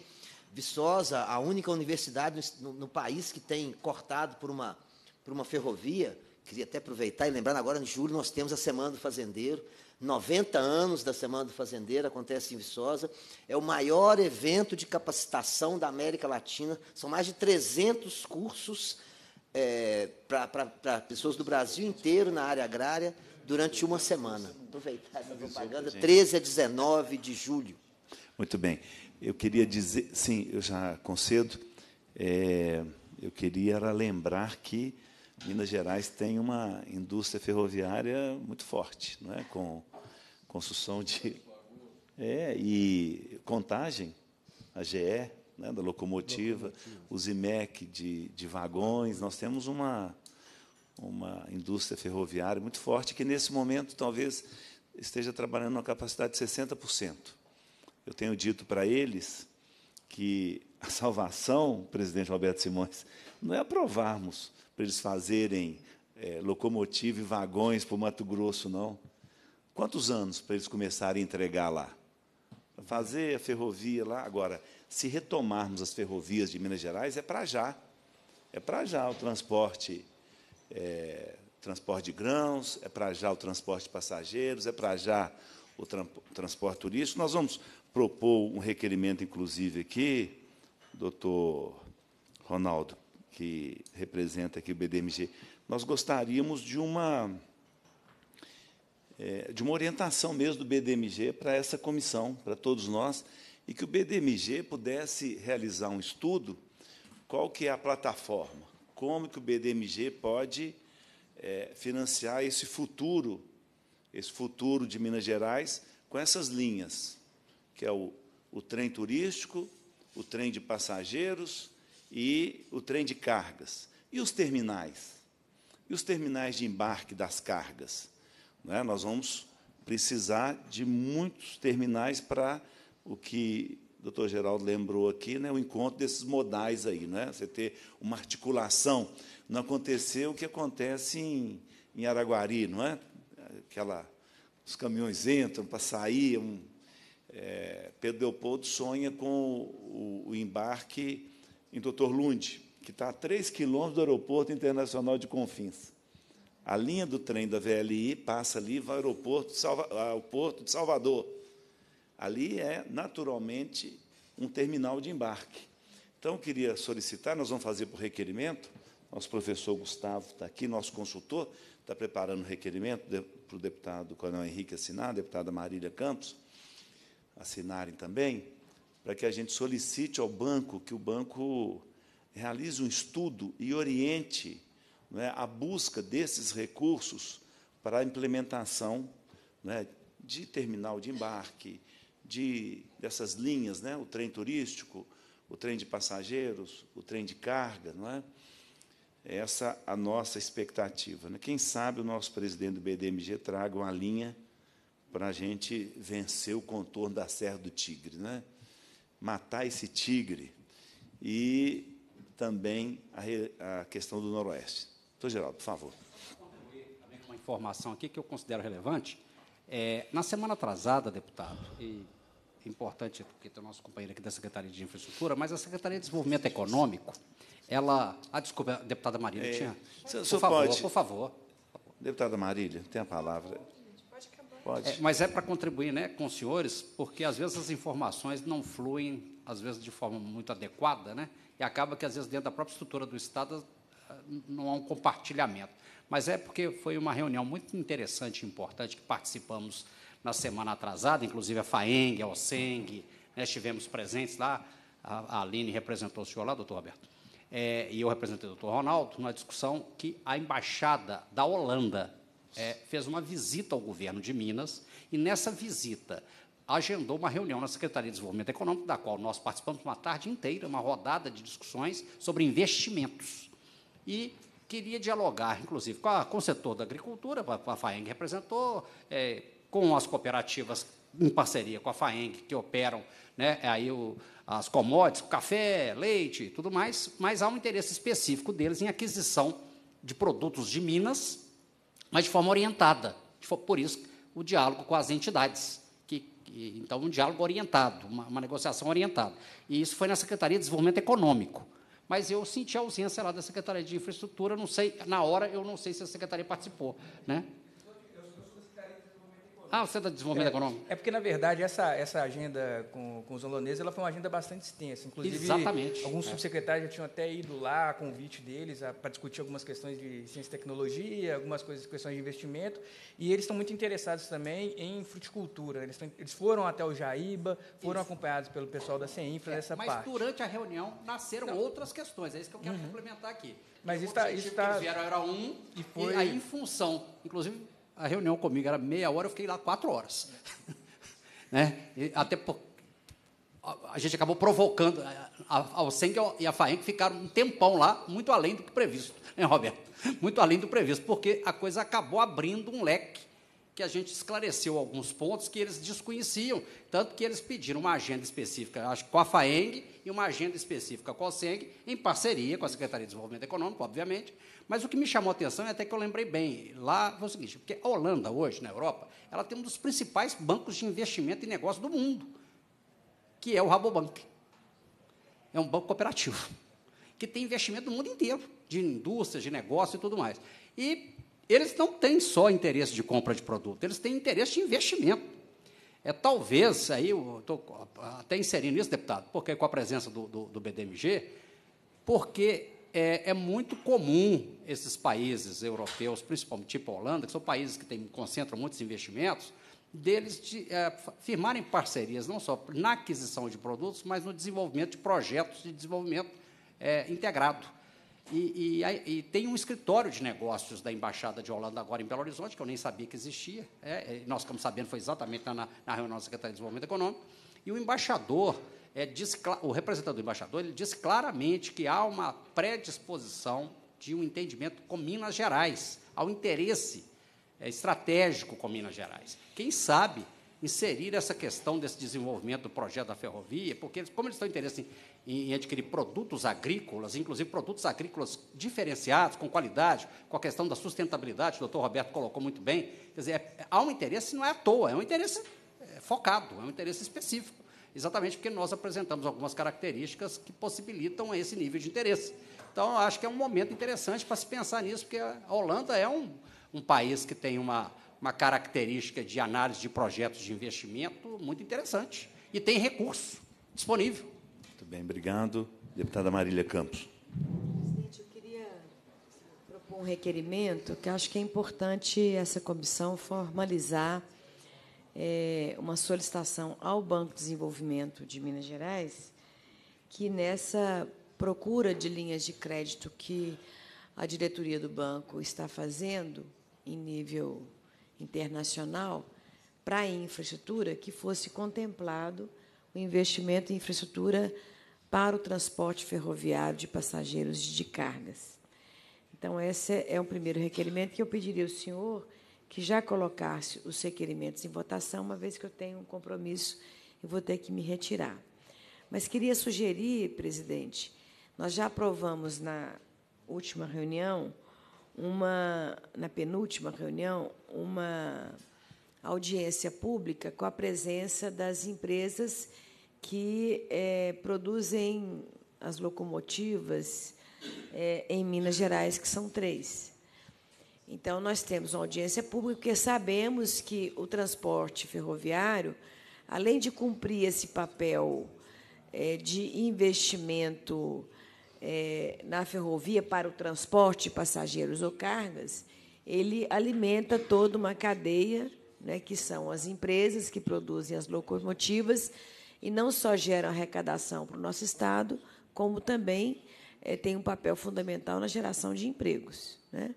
Viçosa, a única universidade no, no país que tem cortado por uma, por uma ferrovia. Queria até aproveitar e lembrar agora, em julho, nós temos a Semana do Fazendeiro. 90 anos da Semana do Fazendeiro, acontece em Viçosa. É o maior evento de capacitação da América Latina. São mais de 300 cursos é, eh, para pessoas do Brasil inteiro na área agrária durante uma semana. Aproveitar a propaganda, 13 a 19 de julho. Muito bem. Eu queria dizer, sim, eu já concedo, é, eu queria lembrar que Minas Gerais tem uma indústria ferroviária muito forte, não é? com construção de. É, e contagem, a GE, né, da locomotiva, locomotiva. os IMEC de, de vagões, nós temos uma uma indústria ferroviária muito forte, que nesse momento talvez esteja trabalhando numa capacidade de 60%. Eu tenho dito para eles que a salvação, presidente Roberto Simões, não é aprovarmos para eles fazerem é, locomotiva e vagões para o Mato Grosso, não. Quantos anos para eles começarem a entregar lá? Para fazer a ferrovia lá. Agora, se retomarmos as ferrovias de Minas Gerais, é para já. É para já o transporte é, transporte de grãos, é para já o transporte de passageiros, é para já o transporte turístico. Nós vamos propor um requerimento, inclusive, aqui, doutor Ronaldo, que representa aqui o BDMG. Nós gostaríamos de uma, é, de uma orientação mesmo do BDMG para essa comissão, para todos nós, e que o BDMG pudesse realizar um estudo, qual que é a plataforma, como que o BDMG pode é, financiar esse futuro, esse futuro de Minas Gerais, com essas linhas, que é o, o trem turístico, o trem de passageiros e o trem de cargas. E os terminais? E os terminais de embarque das cargas? É? Nós vamos precisar de muitos terminais para o que doutor Geraldo lembrou aqui, né, o encontro desses modais aí, né? Você ter uma articulação. Não aconteceu o que acontece em, em Araguari, não é? Aquela, os caminhões entram para sair. Um, é, Pedro Leopoldo sonha com o, o embarque em Doutor Lund, que está a 3 quilômetros do Aeroporto Internacional de Confins. A linha do trem da VLI passa ali, vai ao aeroporto de, Salva ao porto de Salvador. Ali é, naturalmente, um terminal de embarque. Então, eu queria solicitar, nós vamos fazer por requerimento, nosso professor Gustavo está aqui, nosso consultor, está preparando o requerimento para o deputado Coronel Henrique assinar, a deputada Marília Campos assinarem também, para que a gente solicite ao banco que o banco realize um estudo e oriente é, a busca desses recursos para a implementação é, de terminal de embarque, de, dessas linhas, né? o trem turístico, o trem de passageiros, o trem de carga, não é? é essa a nossa expectativa. Né? Quem sabe o nosso presidente do BDMG traga uma linha para a gente vencer o contorno da Serra do Tigre, né? matar esse tigre e também a, a questão do Noroeste. Doutor Geraldo, por favor. Uma informação aqui que eu considero relevante. É, na semana atrasada, deputado, e importante, porque tem o nosso companheiro aqui da Secretaria de Infraestrutura, mas a Secretaria de Desenvolvimento Econômico, ela... Ah, desculpa, deputada Marília, é, tinha... Por favor, pode... por favor. Deputada Marília, tem a palavra. Pode. É, mas é para contribuir né, com os senhores, porque às vezes as informações não fluem, às vezes de forma muito adequada, né, e acaba que às vezes dentro da própria estrutura do Estado ah, não há um compartilhamento. Mas é porque foi uma reunião muito interessante e importante que participamos na semana atrasada, inclusive a FAENG, a OSENG, né, estivemos presentes lá, a, Aline representou o senhor lá, doutor Roberto, é, e eu representei o doutor Ronaldo, numa discussão que a embaixada da Holanda é, fez uma visita ao governo de Minas, e nessa visita agendou uma reunião na Secretaria de Desenvolvimento Econômico, da qual nós participamos uma tarde inteira, uma rodada de discussões sobre investimentos. E queria dialogar, inclusive, com, a, com o setor da agricultura, a, a FAENG representou, é, com as cooperativas em parceria com a FAENG, que operam né, é aí o, as commodities, café, leite tudo mais, mas há um interesse específico deles em aquisição de produtos de Minas, mas de forma orientada. Por isso, o diálogo com as entidades. Que, que então, um diálogo orientado, uma, uma, negociação orientada. E isso foi na Secretaria de Desenvolvimento Econômico. Mas eu senti a ausência lá da Secretaria de Infraestrutura, não sei, na hora eu não sei se a Secretaria participou. Né? Ah, você é de tá desenvolvimento é, econômico. É porque, na verdade, essa, essa agenda com, com os holandeses ela foi uma agenda bastante extensa. Inclusive, Exatamente. alguns é. subsecretários já tinham até ido lá, a convite deles, para discutir algumas questões de ciência e tecnologia, algumas coisas, questões de investimento. E eles estão muito interessados também em fruticultura. Né? Eles, tão, eles foram até o Jaíba, foram Isso. acompanhados pelo pessoal da CEINFRA é, nessa mas parte. Mas durante a reunião nasceram Não. outras questões. É isso que eu quero uhum. complementar aqui. Mas está. Eles vieram era um, e, foi... e aí, em função, inclusive a reunião comigo era meia hora, eu fiquei lá quatro horas. né? E até por, a, gente acabou provocando, a, a, e a que ficaram um tempão lá, muito além do que previsto, né, Roberto? Muito além do previsto, porque a coisa acabou abrindo um leque que a gente esclareceu alguns pontos que eles desconheciam, tanto que eles pediram uma agenda específica, acho com a FAENG e uma agenda específica com a CENG, em parceria com a Secretaria de Desenvolvimento Econômico, obviamente, mas o que me chamou a atenção é até que eu lembrei bem. Lá foi o seguinte, porque a Holanda hoje, na Europa, ela tem um dos principais bancos de investimento e negócio do mundo, que é o Rabobank. É um banco cooperativo, que tem investimento do mundo inteiro, de indústrias, de negócio e tudo mais. E eles não têm só interesse de compra de produto, eles têm interesse de investimento. É talvez, aí eu estou até inserindo isso, deputado, porque com a presença do, do, do BDMG, porque é, é, muito comum esses países europeus, principalmente tipo Holanda, que são países que tem, concentram muitos investimentos, deles de, é, firmarem parcerias, não só na aquisição de produtos, mas no desenvolvimento de projetos de desenvolvimento é, integrado. E, e, e, tem um escritório de negócios da Embaixada de Holanda agora em Belo Horizonte, que eu nem sabia que existia. É, é nós ficamos sabendo, foi exatamente na, na reunião da Secretaria de Desenvolvimento Econômico. E o embaixador é, diz, o representante do embaixador ele diz claramente que há uma predisposição de um entendimento com Minas Gerais, ao interesse é, estratégico com Minas Gerais. Quem sabe inserir essa questão desse desenvolvimento do projeto da ferrovia, porque, como eles têm interesse em, em, adquirir produtos agrícolas, inclusive produtos agrícolas diferenciados, com qualidade, com a questão da sustentabilidade, o doutor Roberto colocou muito bem, quer dizer, é, há um interesse, não é à toa, é um interesse é, focado, é um interesse específico exatamente porque nós apresentamos algumas características que possibilitam esse nível de interesse. Então, acho que é um momento interessante para se pensar nisso, porque a Holanda é um, um país que tem uma, uma característica de análise de projetos de investimento muito interessante e tem recurso disponível. Muito bem, obrigado. Deputada Marília Campos. Presidente, eu queria propor um requerimento que acho que é importante essa comissão formalizar é, uma solicitação ao Banco de Desenvolvimento de Minas Gerais que, nessa procura de linhas de crédito que a diretoria do banco está fazendo em nível internacional para a infraestrutura, que fosse contemplado o investimento em infraestrutura para o transporte ferroviário de passageiros e de cargas. Então, esse é o primeiro requerimento que eu pediria ao senhor que já colocasse os requerimentos em votação, uma vez que eu tenho um compromisso e vou ter que me retirar. Mas queria sugerir, presidente, nós já aprovamos na última reunião, uma, na penúltima reunião, uma audiência pública com a presença das empresas que é, produzem as locomotivas é, em Minas Gerais, que são três. Então, nós temos uma audiência pública, porque sabemos que o transporte ferroviário, além de cumprir esse papel é, de investimento é, na ferrovia para o transporte de passageiros ou cargas, ele alimenta toda uma cadeia, né, que são as empresas que produzem as locomotivas e não só geram arrecadação para o nosso Estado, como também é, tem um papel fundamental na geração de empregos. Né?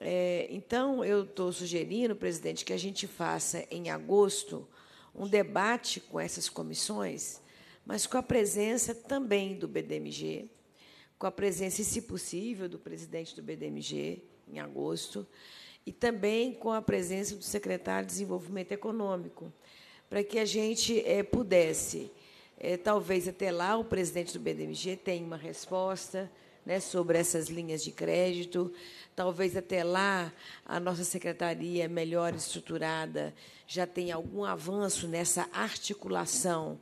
É, então, eu estou sugerindo, presidente, que a gente faça em agosto um debate com essas comissões, mas com a presença também do BDMG, com a presença, se possível, do presidente do BDMG, em agosto, e também com a presença do secretário de Desenvolvimento Econômico, para que a gente é, pudesse, é, talvez até lá o presidente do BDMG tenha uma resposta né, sobre essas linhas de crédito, Talvez até lá a nossa secretaria é melhor estruturada já tenha algum avanço nessa articulação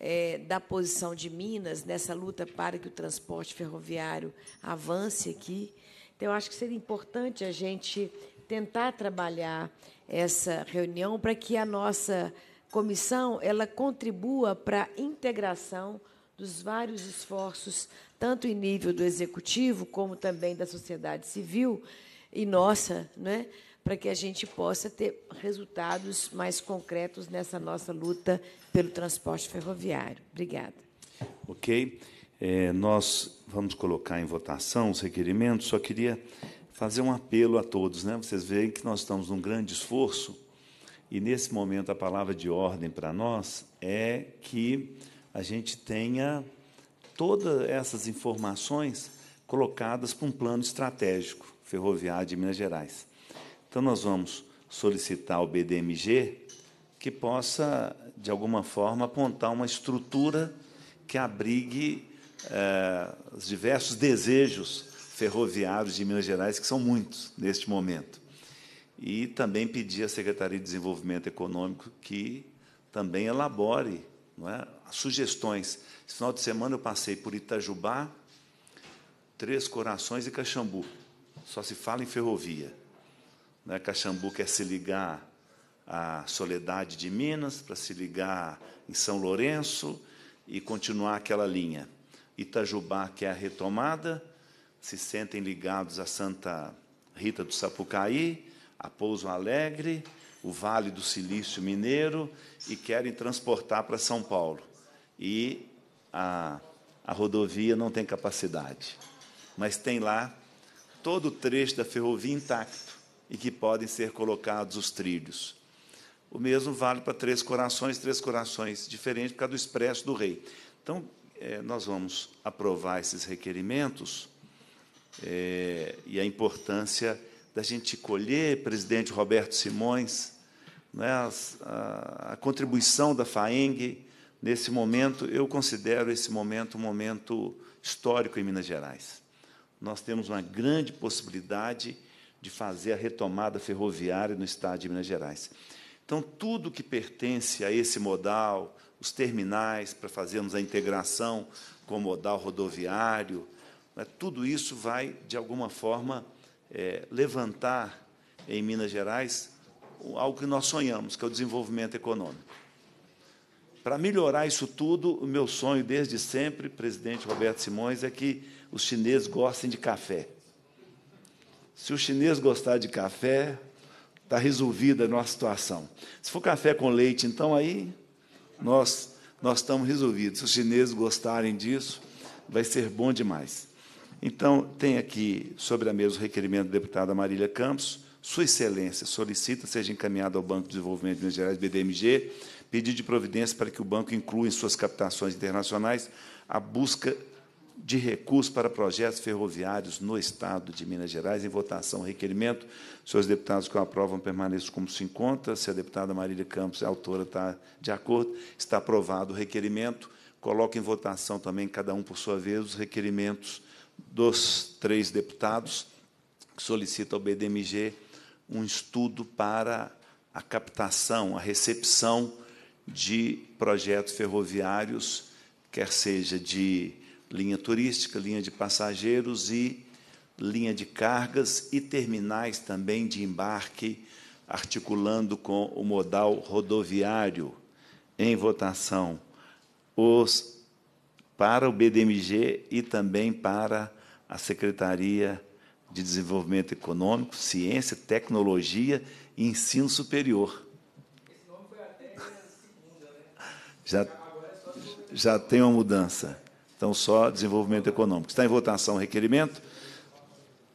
é, da posição de Minas, nessa luta para que o transporte ferroviário avance aqui. Então, acho que seria importante a gente tentar trabalhar essa reunião para que a nossa comissão ela contribua para a integração dos vários esforços, tanto em nível do executivo, como também da sociedade civil e nossa, né, para que a gente possa ter resultados mais concretos nessa nossa luta pelo transporte ferroviário. Obrigada. Ok. É, nós vamos colocar em votação os requerimentos, só queria fazer um apelo a todos. Né? Vocês veem que nós estamos num grande esforço e, nesse momento, a palavra de ordem para nós é que a gente tenha todas essas informações colocadas para um plano estratégico ferroviário de Minas Gerais. Então, nós vamos solicitar ao BDMG que possa, de alguma forma, apontar uma estrutura que abrigue eh, os diversos desejos ferroviários de Minas Gerais, que são muitos neste momento. E também pedir à Secretaria de Desenvolvimento Econômico que também elabore não é, sugestões. Esse final de semana eu passei por Itajubá, Três Corações e Caxambu. Só se fala em ferrovia. Né? Caxambu quer se ligar à Soledade de Minas, para se ligar em São Lourenço e continuar aquela linha. Itajubá quer a retomada, se sentem ligados a Santa Rita do Sapucaí, a Pouso Alegre, o Vale do Silício Mineiro e querem transportar para São Paulo e a, a rodovia não tem capacidade. Mas tem lá todo o trecho da ferrovia intacto e que podem ser colocados os trilhos. O mesmo vale para Três Corações, Três Corações, diferente por causa do Expresso do Rei. Então, é, nós vamos aprovar esses requerimentos é, e a importância da gente colher, presidente Roberto Simões, né, a, a, a, contribuição da FAENG, nesse momento, eu considero esse momento um momento histórico em Minas Gerais. Nós temos uma grande possibilidade de fazer a retomada ferroviária no estado de Minas Gerais. Então, tudo que pertence a esse modal, os terminais para fazermos a integração com o modal rodoviário, né, tudo isso vai, de alguma forma, é, levantar em Minas Gerais algo que nós sonhamos, que é o desenvolvimento econômico. Para melhorar isso tudo, o meu sonho desde sempre, presidente Roberto Simões, é que os chineses gostem de café. Se o chinês gostar de café, está resolvida a nossa situação. Se for café com leite, então aí nós nós estamos resolvidos. Se os chineses gostarem disso, vai ser bom demais. Então, tem aqui sobre a mesa o requerimento da deputada Marília Campos. Sua Excelência solicita seja encaminhado ao Banco de Desenvolvimento de Minas Gerais, BDMG, pedido de providência para que o banco inclua em suas captações internacionais a busca de recursos para projetos ferroviários no Estado de Minas Gerais. Em votação, requerimento. Senhores deputados que o aprovam, permaneçam como se encontra. Se a deputada Marília Campos, a autora, está de acordo, está aprovado o requerimento. Coloco em votação também, cada um por sua vez, os requerimentos dos três deputados que solicitam ao BDMG um estudo para a captação, a recepção de projetos ferroviários, quer seja de linha turística, linha de passageiros e linha de cargas e terminais também de embarque, articulando com o modal rodoviário. Em votação, os para o BDMG e também para a Secretaria de Desenvolvimento Econômico, Ciência, Tecnologia e Ensino Superior. já, já tem uma mudança. Então, só desenvolvimento econômico. Está em votação o requerimento,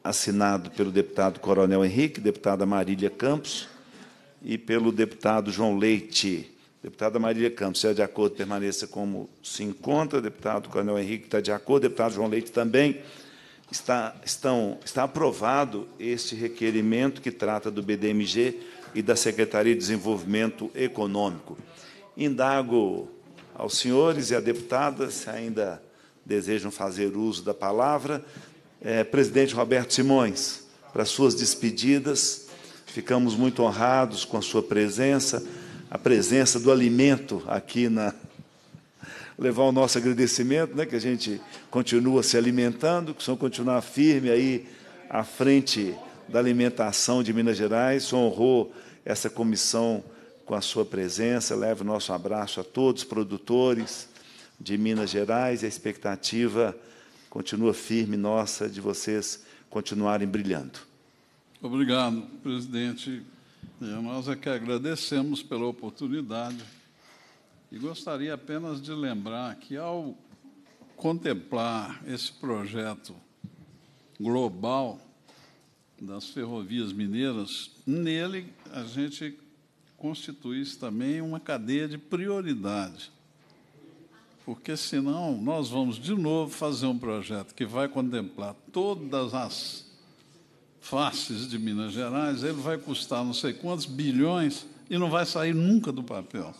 assinado pelo deputado Coronel Henrique, deputada Marília Campos e pelo deputado João Leite. Deputada Marília Campos, se é de acordo, permaneça como se encontra. Deputado Coronel Henrique está de acordo. Deputado João Leite também. Está, estão, está aprovado este requerimento que trata do BDMG e da Secretaria de Desenvolvimento Econômico. Indago aos senhores e a deputada se ainda desejam fazer uso da palavra. É, presidente Roberto Simões, para suas despedidas, ficamos muito honrados com a sua presença, a presença do alimento aqui na. Levar o nosso agradecimento, né, que a gente continua se alimentando, que o senhor continuar firme aí à frente da alimentação de Minas Gerais, o senhor honrou essa comissão com a sua presença. Leve o nosso abraço a todos os produtores de Minas Gerais e a expectativa continua firme nossa de vocês continuarem brilhando. Obrigado, presidente. Nós é que agradecemos pela oportunidade e gostaria apenas de lembrar que, ao contemplar esse projeto global das ferrovias mineiras, nele a gente constituísse também uma cadeia de prioridade. Porque senão nós vamos de novo fazer um projeto que vai contemplar todas as faces de Minas Gerais, ele vai custar não sei quantos bilhões e não vai sair nunca do papel.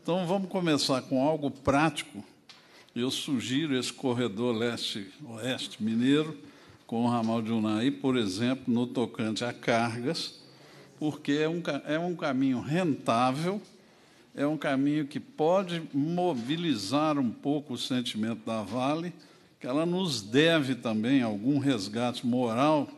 Então vamos começar com algo prático. Eu sugiro esse corredor leste-oeste mineiro, com o ramal de Unai, por exemplo, no tocante a cargas porque é um, é um caminho rentável, é um caminho que pode mobilizar um pouco o sentimento da Vale, que ela nos deve também algum resgate moral,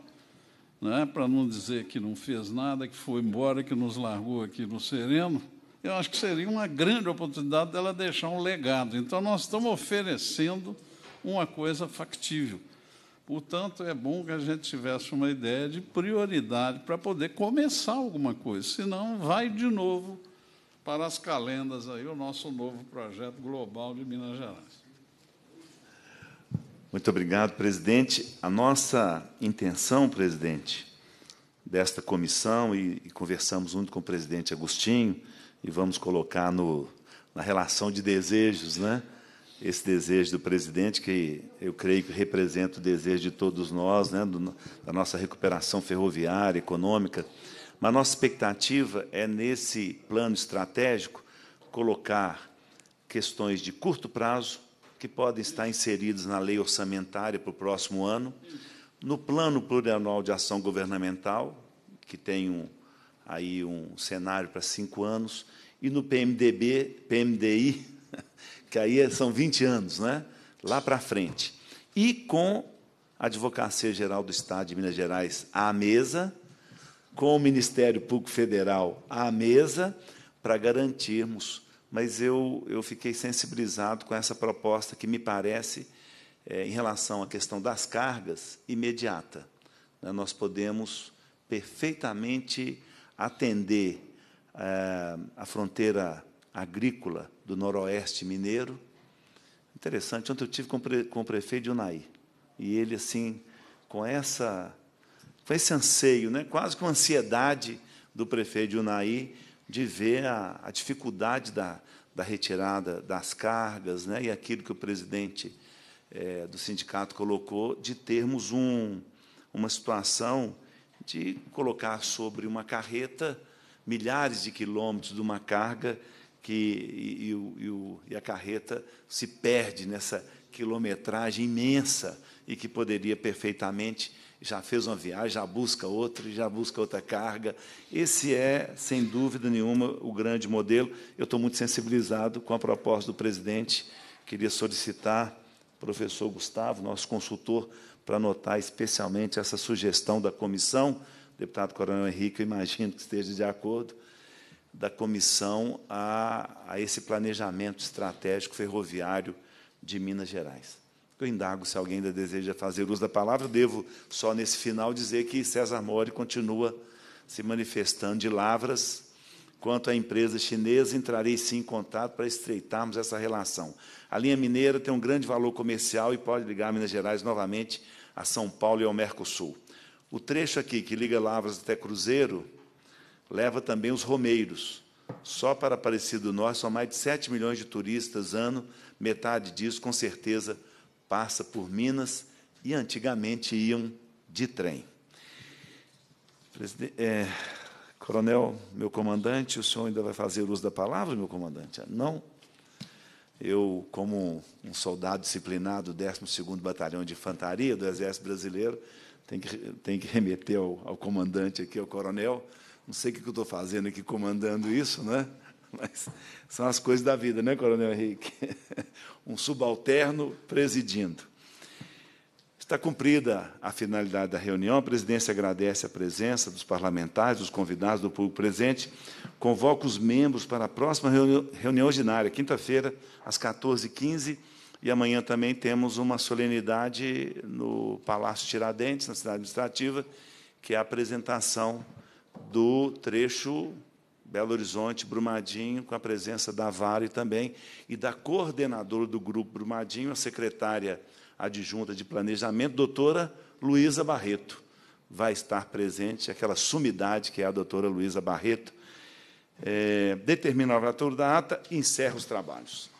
né, para não dizer que não fez nada, que foi embora, que nos largou aqui no sereno. Eu acho que seria uma grande oportunidade dela deixar um legado. Então, nós estamos oferecendo uma coisa factível. Portanto, é bom que a gente tivesse uma ideia de prioridade para poder começar alguma coisa, senão vai de novo para as calendas aí o nosso novo projeto global de Minas Gerais. Muito obrigado, presidente. A nossa intenção, presidente, desta comissão, e, e conversamos muito com o presidente Agostinho, e vamos colocar no, na relação de desejos, né? esse desejo do presidente, que eu creio que representa o desejo de todos nós, né, do, da nossa recuperação ferroviária, econômica. Mas nossa expectativa é, nesse plano estratégico, colocar questões de curto prazo, que podem estar inseridas na lei orçamentária para o próximo ano, no plano plurianual de ação governamental, que tem um, aí um cenário para cinco anos, e no PMDB, PMDI, que aí são 20 anos, né? lá para frente. E com a Advocacia Geral do Estado de Minas Gerais à mesa, com o Ministério Público Federal à mesa, para garantirmos. Mas eu, eu fiquei sensibilizado com essa proposta que me parece, é, em relação à questão das cargas, imediata. Né? Nós podemos perfeitamente atender é, a fronteira agrícola do noroeste mineiro. Interessante, ontem eu tive com, com o prefeito de Unai E ele, assim, com essa com esse anseio, né, quase com ansiedade do prefeito de Unai de ver a, a dificuldade da, da retirada das cargas né, e aquilo que o presidente é, do sindicato colocou, de termos um, uma situação de colocar sobre uma carreta milhares de quilômetros de uma carga que, e, e, e, o, e a carreta se perde nessa quilometragem imensa e que poderia perfeitamente já fez uma viagem, já busca outra, já busca outra carga. Esse é, sem dúvida nenhuma, o grande modelo. Eu estou muito sensibilizado com a proposta do presidente. Queria solicitar o professor Gustavo, nosso consultor, para anotar especialmente essa sugestão da comissão. O deputado Coronel Henrique, eu imagino que esteja de acordo da comissão a, a esse planejamento estratégico ferroviário de Minas Gerais. Eu indago se alguém ainda deseja fazer uso da palavra. Devo só nesse final dizer que César Mori continua se manifestando de Lavras. Quanto à empresa chinesa, entrarei sim em contato para estreitarmos essa relação. A linha mineira tem um grande valor comercial e pode ligar Minas Gerais novamente a São Paulo e ao Mercosul. O trecho aqui que liga Lavras até Cruzeiro leva também os romeiros. Só para Aparecida do Norte, são mais de 7 milhões de turistas ano, metade disso, com certeza, passa por Minas e antigamente iam de trem. É, coronel, meu comandante, o senhor ainda vai fazer uso da palavra, meu comandante? Não. Eu, como um soldado disciplinado do 12º Batalhão de Infantaria do Exército Brasileiro, tenho que, tenho que remeter ao, ao comandante aqui, ao coronel, não sei o que eu estou fazendo aqui comandando isso, né? Mas são as coisas da vida, né, Coronel Henrique? Um subalterno presidindo. Está cumprida a finalidade da reunião. A presidência agradece a presença dos parlamentares, dos convidados, do público presente. Convoca os membros para a próxima reunião, reunião ordinária, quinta-feira, às 14h15. E amanhã também temos uma solenidade no Palácio Tiradentes, na cidade administrativa, que é a apresentação do trecho Belo Horizonte, Brumadinho, com a presença da Vale também e da coordenadora do grupo Brumadinho, a secretária adjunta de planejamento, doutora Luísa Barreto. Vai estar presente aquela sumidade que é a doutora Luísa Barreto. É, determina a abertura da ata e encerra os trabalhos.